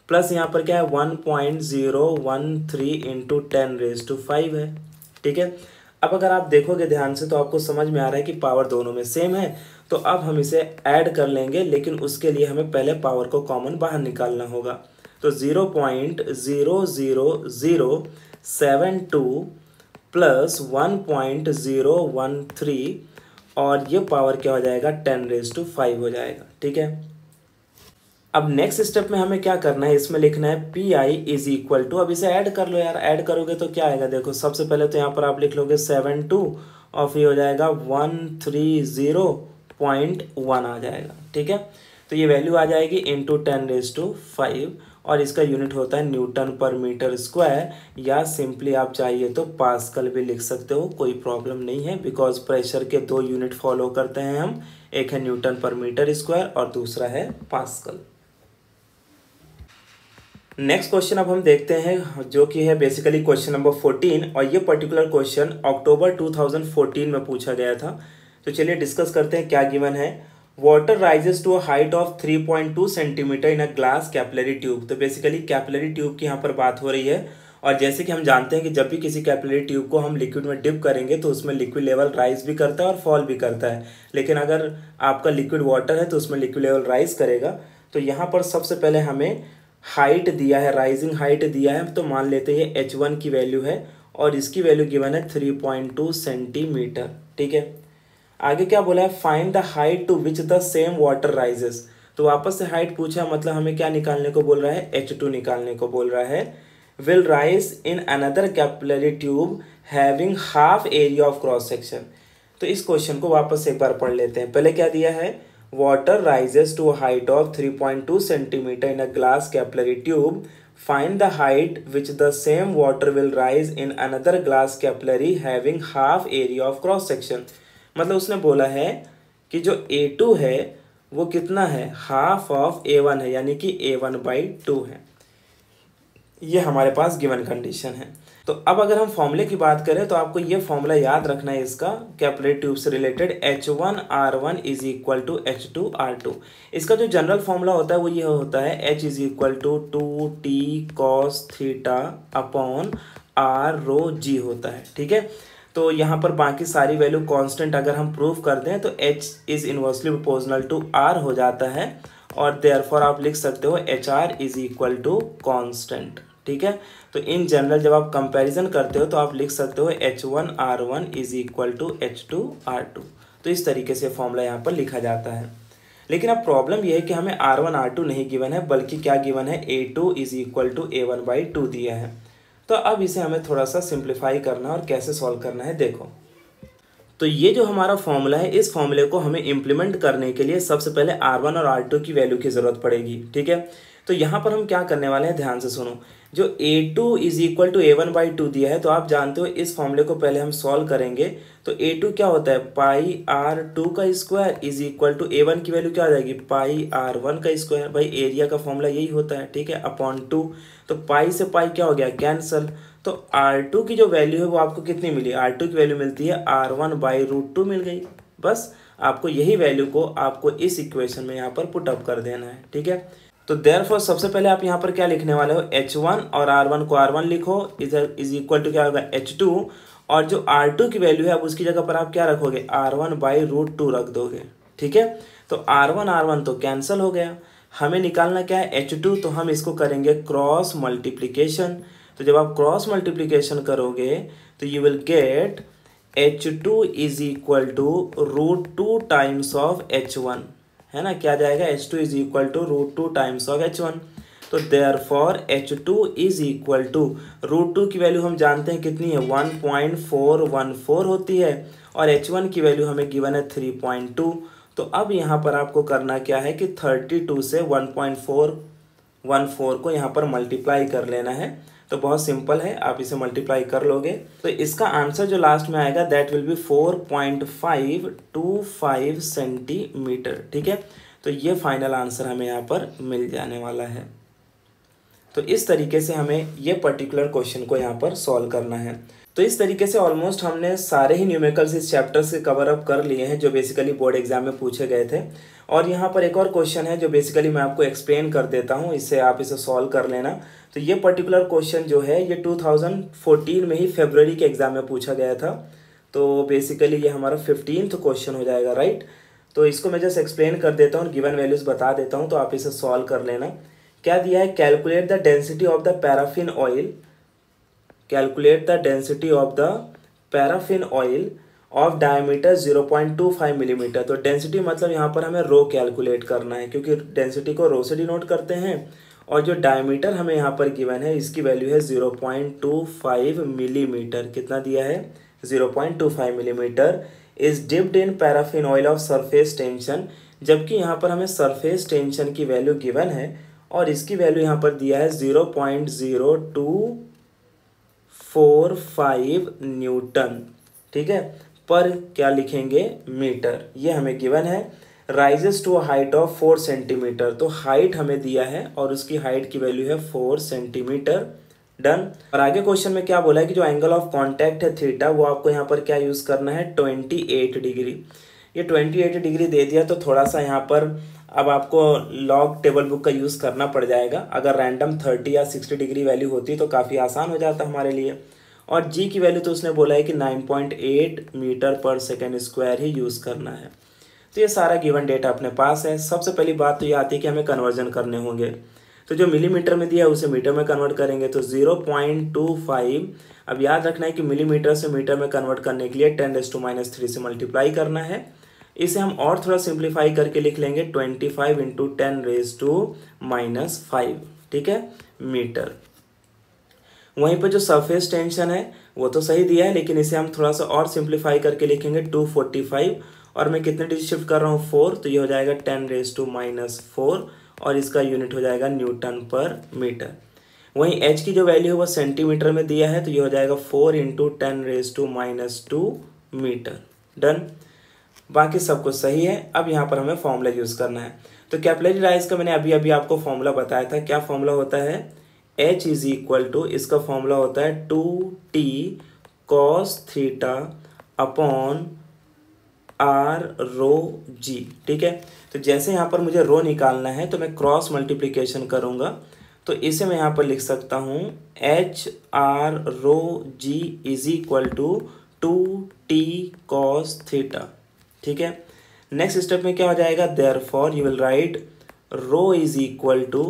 प्लस यहाँ पर क्या है one point zero one three into ten raise to five है ठीक है अब अगर आप देखोगे ध्यान से तो आपको समझ में आ रहा है कि पावर दोनों में सेम है तो अब हम इसे ऐड कर लेंगे लेकिन उसके लिए हमें पहले पावर को कॉमन बाहर निकालना होगा तो zero point zero zero zero seven two plus one point zero one three और ये पावर क्या हो जाएगा टेन रेज टू फाइव हो जाएगा ठीक है अब नेक्स्ट स्टेप में हमें क्या करना है इसमें लिखना है P I is equal to अब इसे ऐड कर लो यार ऐड करोगे तो क्या आएगा देखो सबसे पहले तो यहाँ पर आप लिख लोगे सेवन टू और फिर हो जाएगा one three zero point one आ जाएगा ठीक है तो ये वैल्यू आ जाएगी into ten raise to five और इसका यूनिट होता है न्यूटन पर मीटर स्क्वायर या सिंपली आप चाहिए तो पास्कल भी लिख सकते हो कोई प्रॉब्लम नहीं है बिकॉज प्रेशर के दो यूनिट फॉलो करते हैं हम एक है न्यूटन पर मीटर स्क्वायर और दूसरा है पास्कल नेक्स्ट क्वेश्चन अब हम देखते हैं जो कि है बेसिकली क्वेश्चन नंबर फोर्टीन और ये पर्टिकुलर क्वेश्चन अक्टूबर टू में पूछा गया था तो चलिए डिस्कस करते हैं क्या गिवन है water rises to a height of 3.2 centimetre in a glass capillary tube तो बेसिकली कैपलरी ट्यूब की यहाँ पर बात हो रही है और जैसे कि हम जानते हैं कि जब भी किसी कैपलरी ट्यूब को हम लिक्विड में डिप करेंगे तो उसमें लिक्विड लेवल राइज भी करता है और फॉल भी करता है लेकिन अगर आपका लिक्विड वाटर है तो उसमें लिक्विड लेवल राइज करेगा तो यहाँ पर सबसे पहले हमें हाइट दिया है राइजिंग हाइट दिया है तो मान लेते हैं एच वन की वैल्यू है और इसकी वैल्यू गिवन है थ्री पॉइंट टू सेंटीमीटर ठीक है आगे क्या बोला है find the height to which the same water rises तो वापस से हाइट पूछा मतलब हमें क्या निकालने को बोल रहा है एच टू निकालने को बोल रहा है will rise in another capillary tube having half area of cross section तो इस क्वेश्चन को वापस एक बार पढ़ लेते हैं पहले क्या दिया है water rises to height of three point two centimetre in a glass capillary tube find the height which the same water will rise in another glass capillary having half area of cross section मतलब उसने बोला है कि जो ए to है वो कितना है हाफ ऑफ ए वन है यानी कि ए वन बाई टू है ये हमारे पास गिवन कंडीशन है तो अब अगर हम फॉर्मूले की बात करें तो आपको ये फॉर्मूला याद रखना है इसका कैपलेट ट्यूब से related H one R one is equal to H two R two इसका जो जनरल फॉर्मूला होता है वो ये होता है H is equal to two T cos theta upon R rho G होता है ठीक है तो यहाँ पर बाकी सारी वैल्यू कांस्टेंट अगर हम प्रूव कर दें तो H is inversely proportional to R हो जाता है और देयरफॉर आप लिख सकते हो H R is equal to constant ठीक है तो इन जनरल जब आप कंपैरिजन करते हो तो आप लिख सकते हो H one R one is equal to H two R two तो इस तरीके से फॉर्मूला यहाँ पर लिखा जाता है लेकिन अब प्रॉब्लम यह है कि हमें आर वन आर टू नहीं गिवन है बल्कि क्या गिवन है A two is equal to A one by two दिया है तो अब इसे हमें थोड़ा सा सिंप्लीफाई करना और कैसे सॉल्व करना है देखो तो ये जो हमारा फॉर्मूला है इस फॉर्मूले को हमें इम्प्लीमेंट करने के लिए सबसे पहले वन और टू की वैल्यू की ज़रूरत पड़ेगी ठीक है तो यहाँ पर हम क्या करने वाले हैं ध्यान से सुनो जो A2 two is equal to A one by two दिया है तो आप जानते हो इस फॉर्मूले को पहले हम सॉल्व करेंगे तो ए टू क्या होता है पाई आर टू का square is equal to A one की वैल्यू क्या आ जाएगी पाई आर वन का स्क्वायर भाई एरिया का फॉर्मूला यही होता है ठीक है अपॉन टू तो पाई से पाई क्या हो गया कैंसल तो आर टू की जो वैल्यू है वो आपको कितनी मिली आर टू की वैल्यू मिलती है R one by root two मिल गई बस आपको यही वैल्यू को आपको इस इक्वेशन में यहाँ पर पुटअप कर देना है ठीक है तो देर फॉर सबसे पहले आप यहाँ पर क्या लिखने वाले हो एच वन और आर वन को आर वन लिखो इधर इज इक्वल टू क्या होगा एच टू और जो आर टू की वैल्यू है अब उसकी जगह पर आप क्या रखोगे R one by root two रख दोगे ठीक है तो आर वन आर वन तो कैंसिल हो गया हमें निकालना क्या है एच टू तो हम इसको करेंगे क्रॉस मल्टीप्लीकेशन तो जब आप क्रॉस मल्टीप्लीकेशन करोगे तो you will get H two is equal to root two times of H one है ना क्या जाएगा H two is equal to root two times of H one तो therefore H two is equal to root two की value हम जानते हैं कितनी है one point four one four होती है और एच वन की वैल्यू हमें गिवन है थ्री पॉइंट टू तो अब यहाँ पर आपको करना क्या है कि थर्टी टू से one point four one four को यहाँ पर मल्टीप्लाई कर लेना है तो बहुत सिंपल है आप इसे मल्टीप्लाई कर लोगे तो इसका आंसर जो लास्ट में आएगा that will be four point five two five centimetre ठीक है तो ये फाइनल आंसर हमें यहाँ पर मिल जाने वाला है तो इस तरीके से हमें ये पर्टिकुलर क्वेश्चन को यहाँ पर सॉल्व करना है तो इस तरीके से ऑलमोस्ट हमने सारे ही न्यूमेरिकल्स इस चैप्टर से कवर अप कर लिए हैं जो बेसिकली बोर्ड एग्जाम में पूछे गए थे और यहाँ पर एक और क्वेश्चन है जो बेसिकली मैं आपको एक्सप्लेन कर देता हूँ इससे आप इसे सॉल्व कर लेना तो ये पर्टिकुलर क्वेश्चन जो है ये 2014 में ही फेबररी के एग्ज़ाम में पूछा गया था तो बेसिकली ये हमारा फिफ्टीन क्वेश्चन हो जाएगा राइट तो इसको मैं जस्ट एक्सप्लेन कर देता हूँ गिवन वैल्यूज़ बता देता हूँ तो आप इसे सॉल्व कर लेना क्या दिया है calculate the density of the paraffin oil calculate the density of the paraffin oil of diameter zero point two five millimetre तो डेंसिटी मतलब यहाँ पर हमें रो कैलकुलेट करना है क्योंकि डेंसिटी को रो से डिनोट करते हैं और जो डायमीटर हमें यहाँ पर गिवन है इसकी वैल्यू है zero point two five millimetre कितना दिया है zero point two five millimetre is dipped in paraffin oil of surface tension जबकि यहाँ पर हमें सरफेस टेंशन की वैल्यू गिवन है और इसकी वैल्यू यहाँ पर दिया है zero point zero two four five newton ठीक है पर क्या लिखेंगे मीटर ये हमें गिवन है rises to height of four centimetre तो हाइट हमें दिया है और उसकी हाइट की वैल्यू है फोर सेंटीमीटर डन और आगे क्वेश्चन में क्या बोला है कि जो एंगल ऑफ कॉन्टैक्ट है थीटा वो आपको यहाँ पर क्या यूज़ करना है ट्वेंटी एट डिग्री ये ट्वेंटी एट डिग्री दे दिया तो थोड़ा सा यहाँ पर अब आपको लॉग टेबल बुक का यूज़ करना पड़ जाएगा अगर रैंडम थर्टी या सिक्सटी डिग्री वैल्यू होती तो काफ़ी आसान हो जाता हमारे लिए और जी की वैल्यू तो उसने बोला है कि नाइन पॉइंट एट मीटर पर सेकेंड स्क्वायर ही यूज़ करना है तो ये सारा गिवन डेटा अपने पास है सबसे पहली बात तो ये आती है कि हमें कन्वर्जन करने होंगे तो जो मिलीमीटर में दिया है उसे मीटर में कन्वर्ट करेंगे तो ज़ीरो पॉइंट टू फाइव अब याद रखना है कि मिलीमीटर से मीटर में कन्वर्ट करने के लिए ten S to minus three से मल्टीप्लाई करना है इसे हम और थोड़ा सिंप्लीफाई करके लिख लेंगे twenty five into ten raise to minus five ठीक है मीटर वहीं पर जो सरफेस टेंशन है वो तो सही दिया है लेकिन इसे हम थोड़ा सा और सिंप्लीफाई करके लिखेंगे टू फोर्टी फाइव और मैं कितने डिजिट शिफ्ट कर रहा हूँ फोर तो ये हो जाएगा ten raise to minus four और इसका यूनिट हो जाएगा न्यूटन पर मीटर वहीं एच की जो वैल्यू है वो सेंटीमीटर में दिया है तो ये हो जाएगा four into ten raise to minus two metre done बाकी सब कुछ सही है अब यहाँ पर हमें फॉर्मूला यूज़ करना है तो कैपिलरी राइज का मैंने अभी अभी आपको फॉर्मूला बताया था क्या फॉर्मूला होता है एच इज इक्वल टू इसका फॉर्मूला होता है two T cos theta upon R rho G ठीक है तो जैसे यहाँ पर मुझे रो निकालना है तो मैं क्रॉस मल्टीप्लीकेशन करूँगा तो इसे मैं यहाँ पर लिख सकता हूँ H R rho G is equal to two T cos theta ठीक है नेक्स्ट स्टेप में क्या हो जाएगा therefore you will write rho is equal to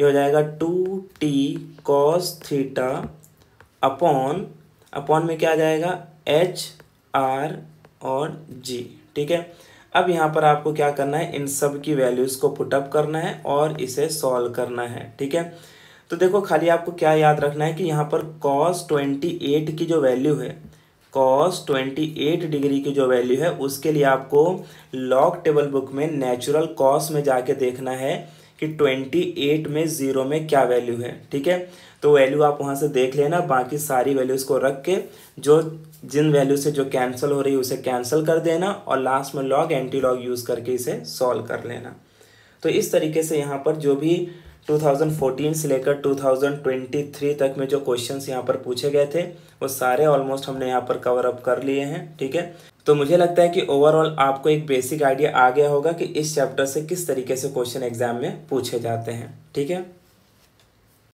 ये हो जाएगा two T cos theta upon upon में क्या आ जाएगा एच आर और जी ठीक है अब यहाँ पर आपको क्या करना है इन सब की वैल्यूज़ को पुटअप करना है और इसे सॉल्व करना है ठीक है तो देखो खाली आपको क्या याद रखना है कि यहाँ पर कॉस ट्वेंटी एट की जो वैल्यू है कॉस 28 डिग्री की जो वैल्यू है उसके लिए आपको लॉग टेबल बुक में नेचुरल कॉस में जाके देखना है कि 28 में ज़ीरो में क्या वैल्यू है ठीक है तो वैल्यू आप वहाँ से देख लेना बाकी सारी वैल्यूज़ को रख के जो जिन वैल्यू से जो कैंसिल हो रही है उसे कैंसिल कर देना और लास्ट में लॉग एंटी लॉग यूज़ करके इसे सॉल्व कर लेना तो इस तरीके से यहाँ पर जो भी 2014 से लेकर 2023 तक में जो क्वेश्चंस यहाँ पर पूछे गए थे वो सारे ऑलमोस्ट हमने यहाँ पर कवर अप कर लिए हैं ठीक है तो मुझे लगता है कि ओवरऑल आपको एक बेसिक आइडिया आ गया होगा कि इस चैप्टर से किस तरीके से क्वेश्चन एग्जाम में पूछे जाते हैं ठीक है